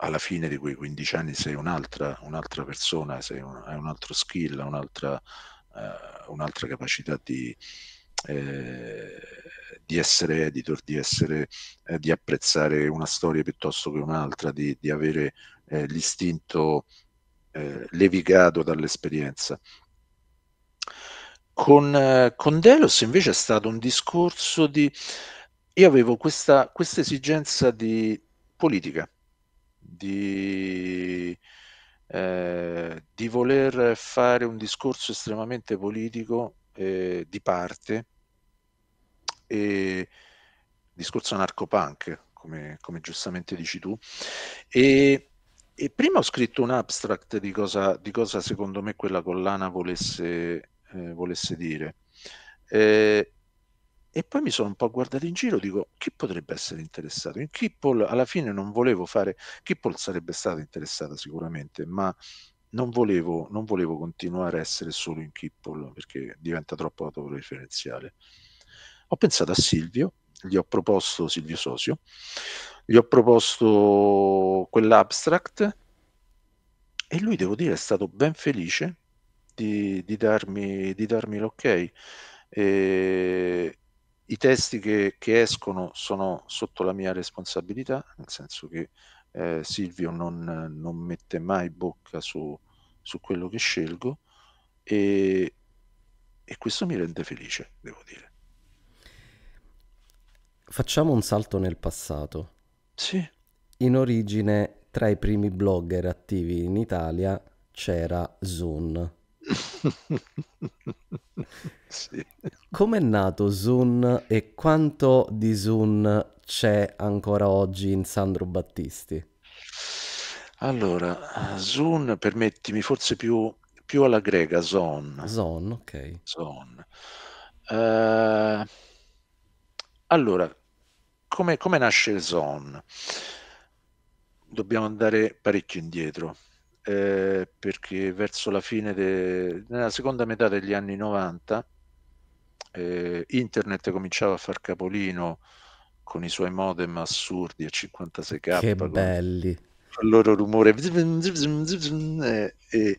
alla fine di quei 15 anni sei un'altra, un'altra persona, sei un, hai un altro skill, un'altra, uh, un'altra capacità di, eh, di essere editor, di, essere, eh, di, apprezzare una storia piuttosto che un'altra, di, di avere eh, l'istinto eh, levigato dall'esperienza. Con, eh, con, Delos invece è stato un discorso di... Io avevo questa, questa esigenza di politica, di, eh, di voler fare un discorso estremamente politico eh, di parte e discorso narcopunk, come, come giustamente dici tu. E, e, prima ho scritto un abstract di cosa, di cosa secondo me quella collana volesse, eh, volesse dire. Eh, e poi mi sono un po' guardato in giro, dico chi potrebbe essere interessato? In Kipple alla fine non volevo fare, Kipple sarebbe stata interessata sicuramente, ma non volevo, non volevo continuare a essere solo in Kipple perché diventa troppo autoreferenziale. Ho pensato a Silvio, gli ho proposto Silvio Sosio, gli ho proposto quell'abstract e lui, devo dire, è stato ben felice di, di, darmi, di darmi l'ok. E, I testi che, che, escono sono sotto la mia responsabilità, nel senso che eh, Silvio non, non, mette mai bocca su, su quello che scelgo e, e questo mi rende felice, devo dire. Facciamo un salto nel passato. Sì. In origine, tra i primi blogger attivi in Italia c'era Zun. sì. è nato Zun e quanto di Zun c'è ancora oggi in Sandro Battisti? Allora, Zun, permettimi, forse più, più alla greca, Zon. Zon, ok. Zon. Uh eh, allora, come, come nasce il Zone? Dobbiamo andare parecchio indietro, eh, perché verso la fine, de... nella seconda metà degli anni 90, eh, internet cominciava a far capolino con i suoi modem assurdi a 56k. Che con... il loro rumore eh, e,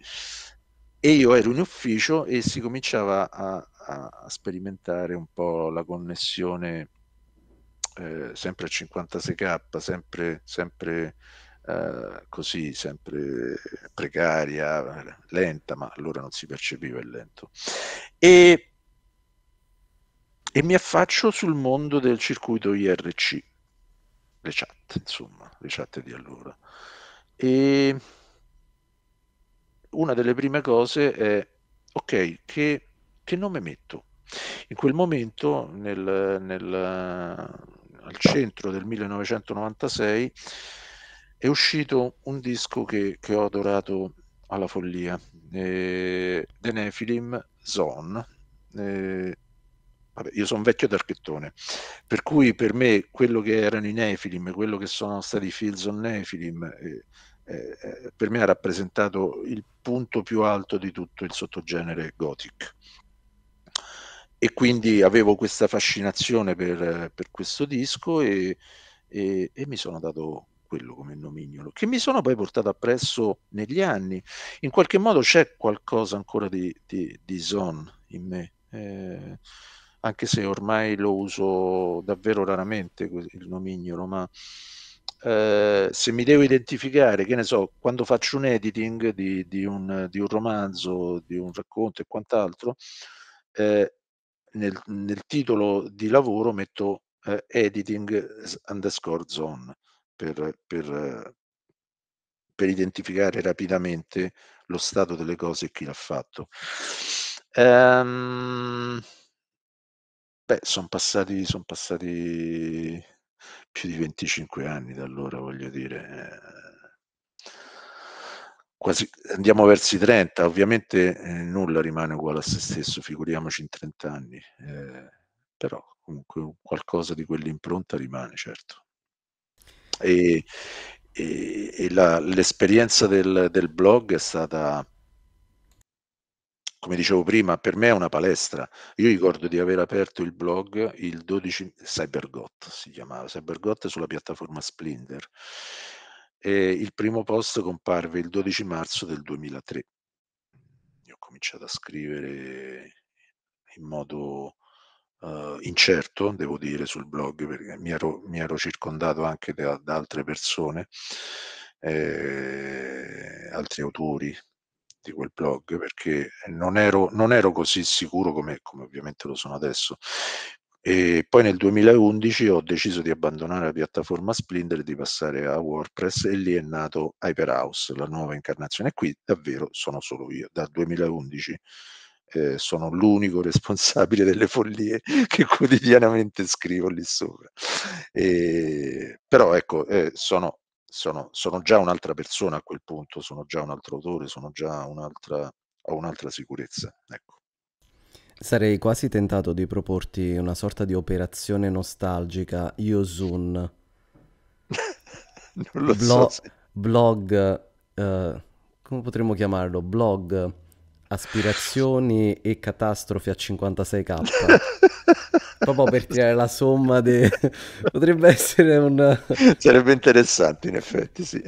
e, io ero in ufficio e si cominciava a, a, sperimentare un po' la connessione eh, sempre a 56k, sempre, sempre eh, così, sempre precaria, lenta, ma allora non si percepiva il lento. E, e mi affaccio sul mondo del circuito IRC, le chat, insomma, le chat di allora. E una delle prime cose è, ok, che, che nome metto? In quel momento nel, nel al centro del 1996 è uscito un disco che, che ho adorato alla follia, eh, The Nephilim Zone. Eh, vabbè, io sono vecchio d'archettone, per cui per me quello che erano i Nephilim, quello che sono stati i Fields on Nephilim, eh, eh, eh, per me ha rappresentato il punto più alto di tutto il sottogenere gothic e quindi avevo questa fascinazione per, per questo disco e, e, e, mi sono dato quello come nomignolo, che mi sono poi portato appresso negli anni. In qualche modo c'è qualcosa ancora di, di, di Zon in me. Eh, anche se ormai lo uso davvero raramente il nomignolo, ma eh, se mi devo identificare, che ne so, quando faccio un editing di, di, un, di un, romanzo, di un racconto e quant'altro, eh, nel, nel titolo di lavoro metto eh, editing underscore zone per, per, per, identificare rapidamente lo stato delle cose e chi l'ha fatto. Ehm, beh, sono passati, son passati più di 25 anni da allora, voglio dire. Eh quasi, andiamo verso i 30, ovviamente eh, nulla rimane uguale a se stesso, figuriamoci in 30 anni, eh, però comunque qualcosa di quell'impronta rimane, certo. E, e, e la, l'esperienza del, del blog è stata come dicevo prima, per me è una palestra. Io ricordo di aver aperto il blog il 12 CyberGot si chiamava CyberGot sulla piattaforma Splinter eh, il primo post comparve il 12 marzo del 2003. Io ho cominciato a scrivere in modo eh, incerto, devo dire, sul blog, perché mi ero, mi ero circondato anche da, da altre persone, eh, altri autori di quel blog, perché non ero, non ero così sicuro come, come ovviamente lo sono adesso e poi nel 2011 ho deciso di abbandonare la piattaforma Splinter e di passare a WordPress e lì è nato Hyperhouse, la nuova incarnazione. E qui davvero sono solo io, dal 2011 eh, sono l'unico responsabile delle follie che quotidianamente scrivo lì sopra. E, però ecco, eh, sono, sono, sono, già un'altra persona a quel punto, sono già un altro autore, sono già un'altra, ho un'altra sicurezza. Ecco. Sarei quasi tentato di proporti una sorta di operazione nostalgica, io Zoom. non lo Blo- so. Se... Blog, eh, come potremmo chiamarlo? Blog, aspirazioni e catastrofi a 56k. Proprio per tirare la somma de... potrebbe essere un... Sarebbe interessante in effetti, sì.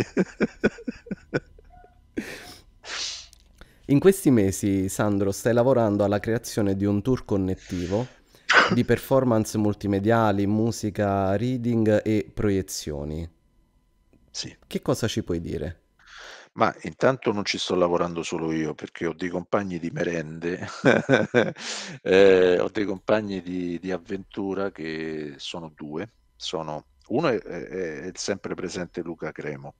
In questi mesi, Sandro, stai lavorando alla creazione di un tour connettivo di performance multimediali, musica, reading e proiezioni. Sì. Che cosa ci puoi dire? Ma intanto non ci sto lavorando solo io perché ho dei compagni di merende, eh, ho dei compagni di, di, avventura che sono due, sono, uno è, è, è sempre presente Luca Cremo,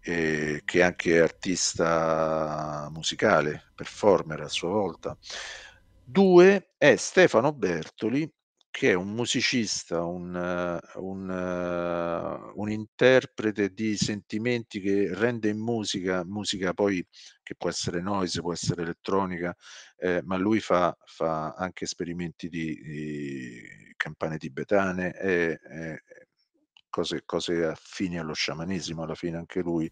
eh, che è anche artista musicale, performer a sua volta. Due è Stefano Bertoli, che è un musicista, un, un, un, interprete di sentimenti che rende in musica, musica poi che può essere noise, può essere elettronica, eh, ma lui fa, fa anche esperimenti di, di campane tibetane, è, è, cose, cose affini allo sciamanesimo alla fine anche lui,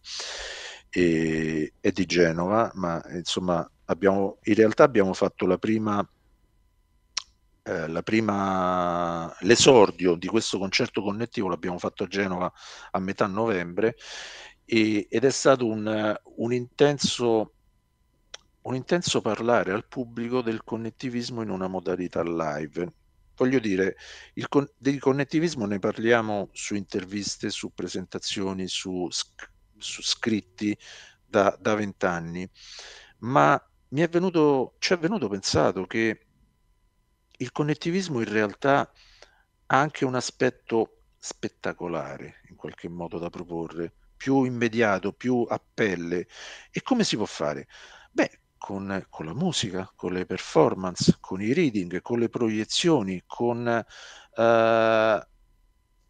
e, è di Genova, ma insomma abbiamo, in realtà abbiamo fatto la prima eh, la prima, l'esordio di questo concerto connettivo l'abbiamo fatto a Genova a metà novembre e, ed è stato un, un, intenso, un intenso parlare al pubblico del connettivismo in una modalità live voglio dire, il con- di connettivismo ne parliamo su interviste, su presentazioni, su, sc- su scritti da vent'anni, ma mi è venuto, ci è venuto pensato che il connettivismo in realtà ha anche un aspetto spettacolare, in qualche modo da proporre, più immediato, più a pelle. E come si può fare? Beh, con, con, la musica, con le performance, con i reading, con le proiezioni, con, eh,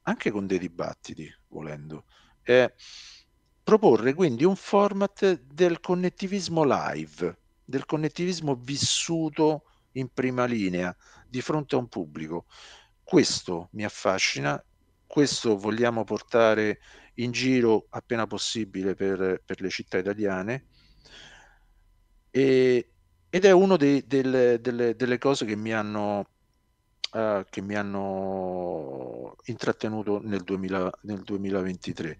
anche con dei dibattiti, volendo. Eh, proporre quindi un format del connettivismo live, del connettivismo vissuto in prima linea, di fronte a un pubblico. Questo mi affascina, questo vogliamo portare in giro appena possibile per, per le città italiane e, ed è una delle, delle, delle, cose che mi hanno, uh, che mi hanno intrattenuto nel, 2000, nel 2023,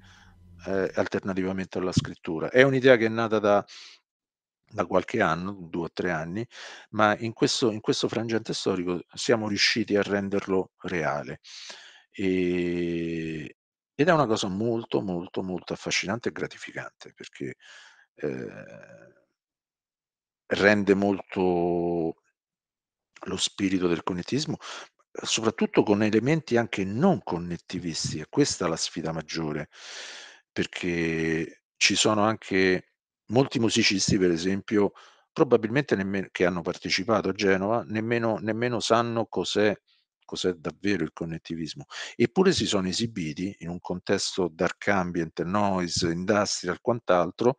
eh, alternativamente alla scrittura. È un'idea che è nata da, da qualche anno, due o tre anni, ma in questo, in questo frangente storico siamo riusciti a renderlo reale. E, ed è una cosa molto, molto, molto affascinante e gratificante perché eh, rende molto lo spirito del connettivismo, eh, soprattutto con elementi anche non connettivisti, e questa è la sfida maggiore, perché ci sono anche molti musicisti, per esempio, probabilmente nemmeno, che hanno partecipato a Genova, nemmeno, nemmeno sanno cos'è, cos'è, davvero il connettivismo. Eppure si sono esibiti in un contesto dark ambient, noise, industrial, quant'altro,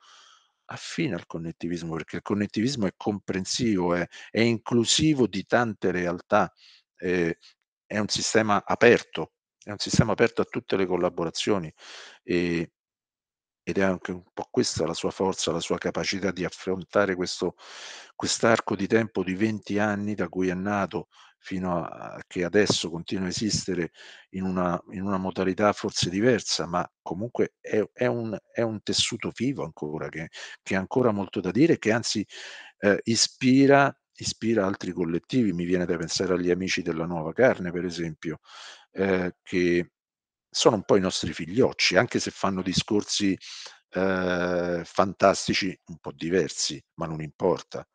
affine al connettivismo, perché il connettivismo è comprensivo, è, è inclusivo di tante realtà, eh, è un sistema aperto, è un sistema aperto a tutte le collaborazioni e, ed è anche un po' questa la sua forza, la sua capacità di affrontare questo arco di tempo di 20 anni da cui è nato fino a che adesso continua a esistere in una, in una modalità forse diversa, ma comunque è, è, un, è un, tessuto vivo ancora, che, che, ha ancora molto da dire, che anzi eh, ispira, ispira altri collettivi. Mi viene da pensare agli amici della nuova carne, per esempio, eh, che sono un po' i nostri figliocci, anche se fanno discorsi eh, fantastici un po' diversi, ma non importa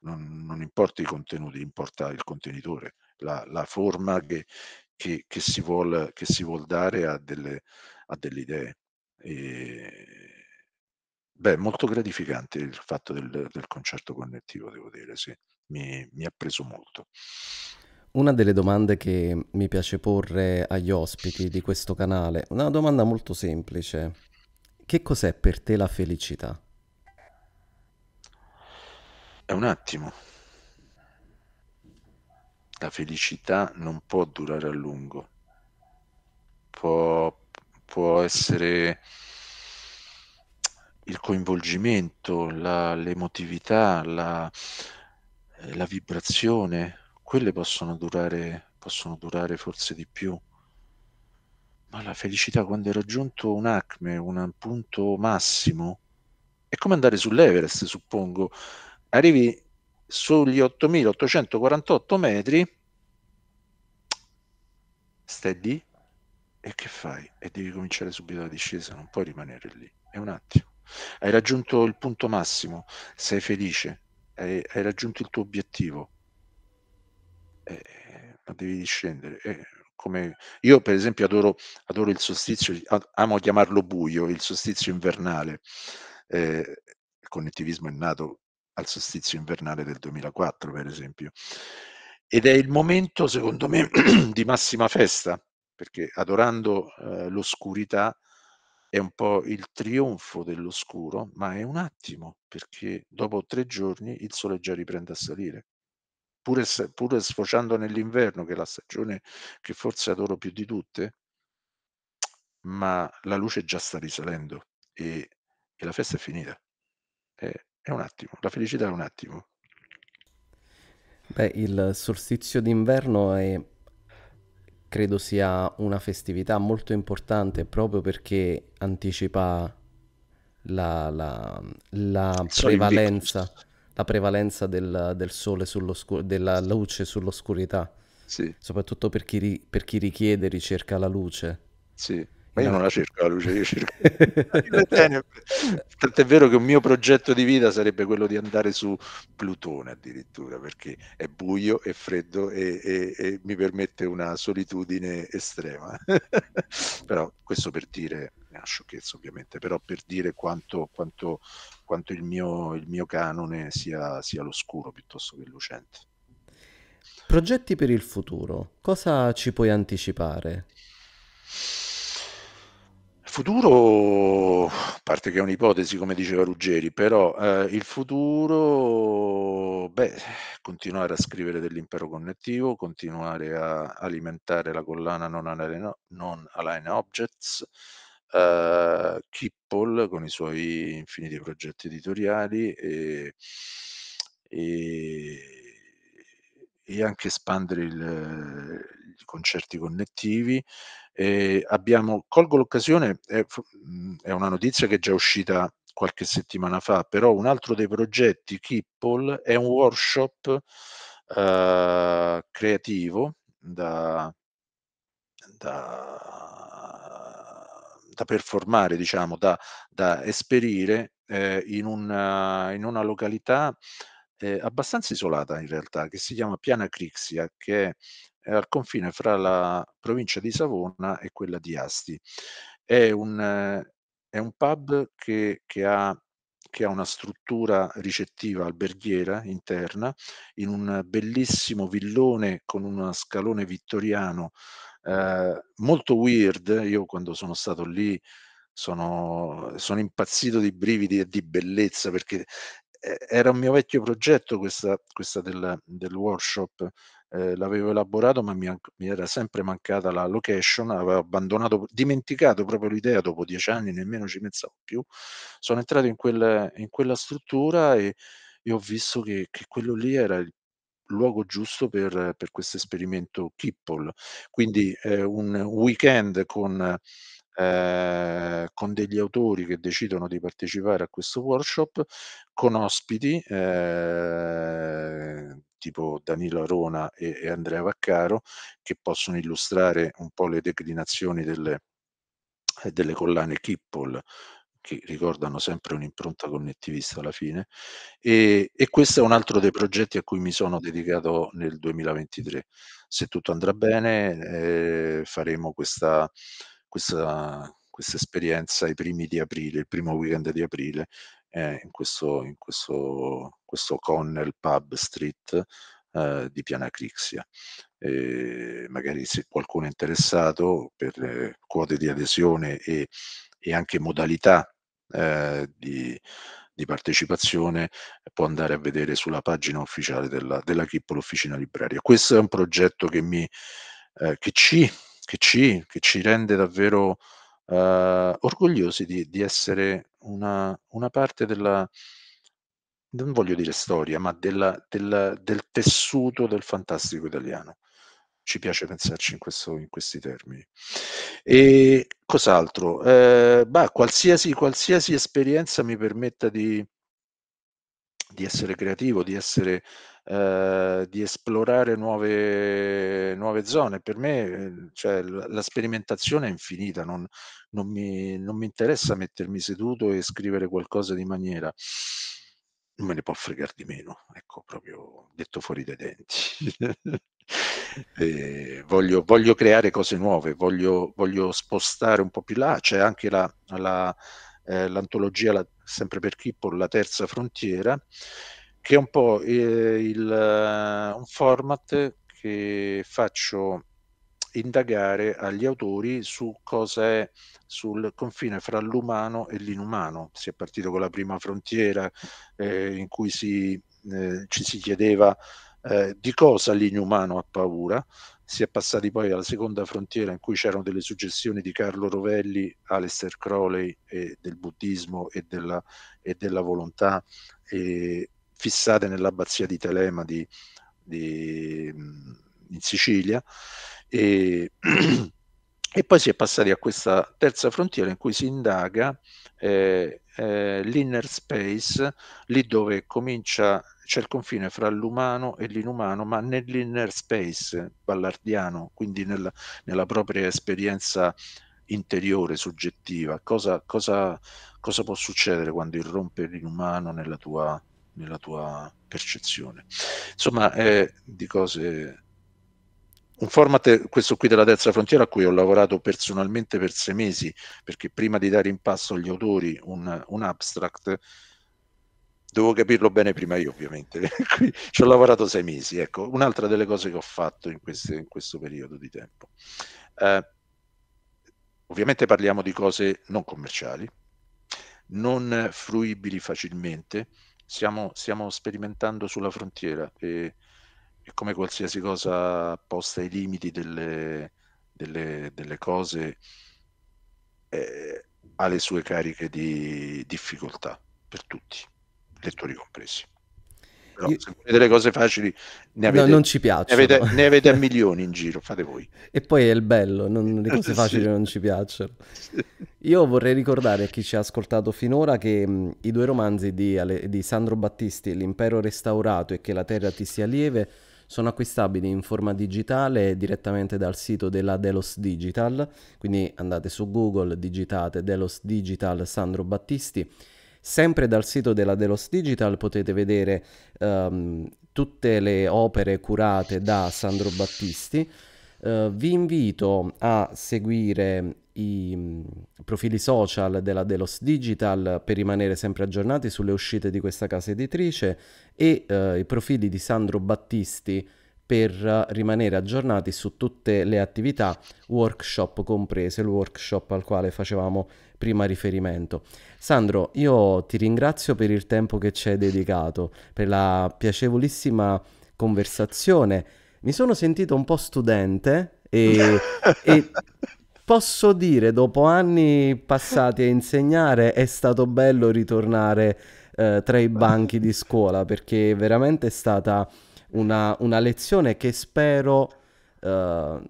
non, non importa i contenuti, importa il contenitore, la, la forma che, che, che, si vuol, che si vuol dare a delle, a delle idee. E, beh, molto gratificante il fatto del, del concerto connettivo, devo dire, sì, mi, mi ha preso molto. Una delle domande che mi piace porre agli ospiti di questo canale, una domanda molto semplice. Che cos'è per te la felicità? È un attimo. La felicità non può durare a lungo. Può, può essere il coinvolgimento, la, l'emotività, la, eh, la vibrazione, quelle possono durare, possono durare forse di più. Ma la felicità quando è raggiunto un acme, un punto massimo, è come andare sull'Everest, suppongo arrivi sugli 8848 metri, stai lì e che fai? E devi cominciare subito la discesa, non puoi rimanere lì, è un attimo. Hai raggiunto il punto massimo, sei felice, hai, hai raggiunto il tuo obiettivo, eh, ma devi discendere. Eh, come... Io per esempio adoro, adoro il solstizio, amo chiamarlo buio, il solstizio invernale. Eh, il connettivismo è nato al sostizio invernale del 2004, per esempio. Ed è il momento, secondo me, di massima festa, perché adorando eh, l'oscurità è un po' il trionfo dell'oscuro, ma è un attimo, perché dopo tre giorni il sole già riprende a salire. Pure, pure sfociando nell'inverno, che è la stagione che forse adoro più di tutte, ma la luce già sta risalendo e, e la festa è finita. È, è un attimo, la felicità è un attimo. Beh, il solstizio d'inverno è, credo sia una festività molto importante proprio perché anticipa la, la, la prevalenza, la prevalenza del, del sole della luce sull'oscurità. Sì. Soprattutto per chi, per chi richiede, ricerca la luce. Sì ma io non la cerco la luce, io cerco le tenebre. Tant'è vero che un mio progetto di vita sarebbe quello di andare su Plutone addirittura, perché è buio, e freddo e, e, e mi permette una solitudine estrema. però questo per dire, è una sciocchezza ovviamente, però per dire quanto, quanto, quanto il, mio, il, mio, canone sia, sia l'oscuro piuttosto che lucente. Progetti per il futuro, cosa ci puoi anticipare? Futuro, a parte che è un'ipotesi, come diceva Ruggeri, però eh, il futuro, beh, continuare a scrivere dell'impero connettivo, continuare a alimentare la collana non, arena, align objects, eh, Kipple con i suoi infiniti progetti editoriali e, e, e anche espandere il, i concerti connettivi e abbiamo, colgo l'occasione, è, mhmm, è una notizia che è già uscita qualche settimana fa, però un altro dei progetti Kipple, è un workshop eh, creativo da, da, da, performare, diciamo, da, da esperire eh, in, una, in, una, località eh, abbastanza isolata in realtà, che si chiama Piana Crixia, che è è al confine fra la provincia di Savona e quella di Asti. È un, è un pub che, che, ha, che, ha, una struttura ricettiva alberghiera interna, in un bellissimo villone con uno scalone vittoriano eh, molto weird. Io quando sono stato lì sono, sono impazzito di brividi e di bellezza perché eh, era un mio vecchio progetto questa, questa del, del, workshop eh, l'avevo elaborato ma mi, mi, era sempre mancata la location, avevo abbandonato, dimenticato proprio l'idea dopo dieci anni, nemmeno ci pensavo più. Sono entrato in, quel, in quella struttura e, e ho visto che, che, quello lì era il luogo giusto per, per questo esperimento Kippol. Quindi eh, un weekend con... Eh, con degli autori che decidono di partecipare a questo workshop, con ospiti eh, tipo Danilo Arona e, e Andrea Vaccaro, che possono illustrare un po' le declinazioni delle, eh, delle collane Kippol che ricordano sempre un'impronta connettivista alla fine e, e, questo è un altro dei progetti a cui mi sono dedicato nel 2023 se tutto andrà bene eh, faremo questa, questa, questa esperienza i primi di aprile il primo weekend di aprile eh, in, questo, in questo, questo Connell Pub Street eh, di Piana Crixia. E eh, magari se qualcuno è interessato per eh, quote di adesione e, e anche modalità eh, di, di partecipazione può andare a vedere sulla pagina ufficiale della, della Chippo l'Officina Libraria. Questo è un progetto che, mi, eh, che, ci, che, ci, che ci rende davvero eh, orgogliosi di, di essere una, una, parte della, non voglio dire storia, ma della, della, del tessuto del fantastico italiano. Ci piace pensarci in, questo, in questi termini. E cos'altro? Eh, bah, qualsiasi, qualsiasi esperienza mi permetta di, di essere creativo, di essere Ehm, di esplorare nuove, nuove, zone. Per me ehm, cioè, la sperimentazione è infinita, non, non, mi, non mi interessa mettermi seduto e scrivere qualcosa di maniera non me ne può fregare di meno, ecco proprio detto fuori dai denti. voglio, voglio, creare cose nuove, voglio, voglio, spostare un po' più là, c'è anche la, la, eh, l'antologia, la, sempre per Kippo, la terza frontiera, che è un po' eh, il, il, eh, un format che faccio indagare agli autori su cosa è sul confine fra l'umano e l'inumano. Si è partito con la prima frontiera eh, in cui si, eh, ci si chiedeva eh, di cosa l'inumano ha paura. Si è passati poi alla seconda frontiera in cui c'erano delle suggestioni di Carlo Rovelli, Aleister Crowley del buddismo e della, e della volontà e, fissate nell'abbazia di Telema di, di, in Sicilia e, e, poi si è passati a questa terza frontiera in cui si indaga eh, eh, l'inner space, lì dove comincia c'è il confine fra l'umano e l'inumano, ma nell'inner space ballardiano, quindi nella, nella propria esperienza interiore, soggettiva, cosa, cosa, cosa, può succedere quando irrompe l'inumano nella tua nella tua percezione. Insomma, è di cose... Un format, questo qui della terza frontiera, a cui ho lavorato personalmente per sei mesi, perché prima di dare in passo agli autori un, un abstract, devo capirlo bene prima io ovviamente, ci ho lavorato sei mesi, ecco, un'altra delle cose che ho fatto in, queste, in questo periodo di tempo. Eh, ovviamente parliamo di cose non commerciali, non fruibili facilmente, stiamo, stiamo sperimentando sulla frontiera e, e, come qualsiasi cosa posta ai limiti delle, delle, delle cose eh, ha le sue cariche di difficoltà per tutti, lettori compresi però io... se volete le cose facili ne avete, no, non ci piacciono. Ne avete, ne avete a milioni in giro, fate voi. E poi è il bello, non, le cose facili sì. non ci piacciono. Io vorrei ricordare a chi ci ha ascoltato finora che mh, i due romanzi di, Ale- di Sandro Battisti, L'impero restaurato e Che la terra ti sia lieve, sono acquistabili in forma digitale direttamente dal sito della Delos Digital, quindi andate su Google, digitate Delos Digital Sandro Battisti Sempre dal sito della Delos Digital potete vedere um, tutte le opere curate da Sandro Battisti. Uh, vi invito a seguire i mm, profili social della Delos Digital per rimanere sempre aggiornati sulle uscite di questa casa editrice e uh, i profili di Sandro Battisti per rimanere aggiornati su tutte le attività, workshop comprese, il workshop al quale facevamo prima riferimento. Sandro, io ti ringrazio per il tempo che ci hai dedicato, per la piacevolissima conversazione. Mi sono sentito un po' studente e, e posso dire, dopo anni passati a insegnare, è stato bello ritornare eh, tra i banchi di scuola perché veramente è stata una, una lezione che spero eh,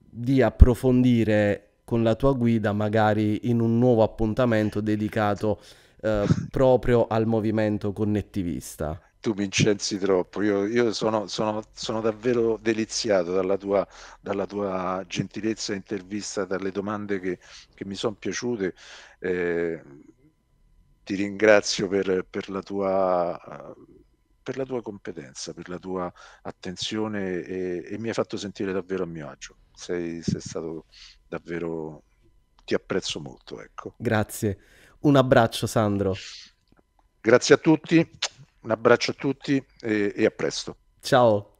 di approfondire con la tua guida magari in un nuovo appuntamento dedicato eh, proprio al movimento connettivista. Tu mi incensi troppo, io, io sono, sono, sono, davvero deliziato dalla tua, dalla tua, gentilezza intervista, dalle domande che, che mi sono piaciute. Eh, ti ringrazio per, per la tua per la tua competenza, per la tua attenzione e, e mi hai fatto sentire davvero a mio agio. Sei, sei stato davvero... ti apprezzo molto, ecco. Grazie. Un abbraccio Sandro. Grazie a tutti, un abbraccio a tutti e, e a presto. Ciao.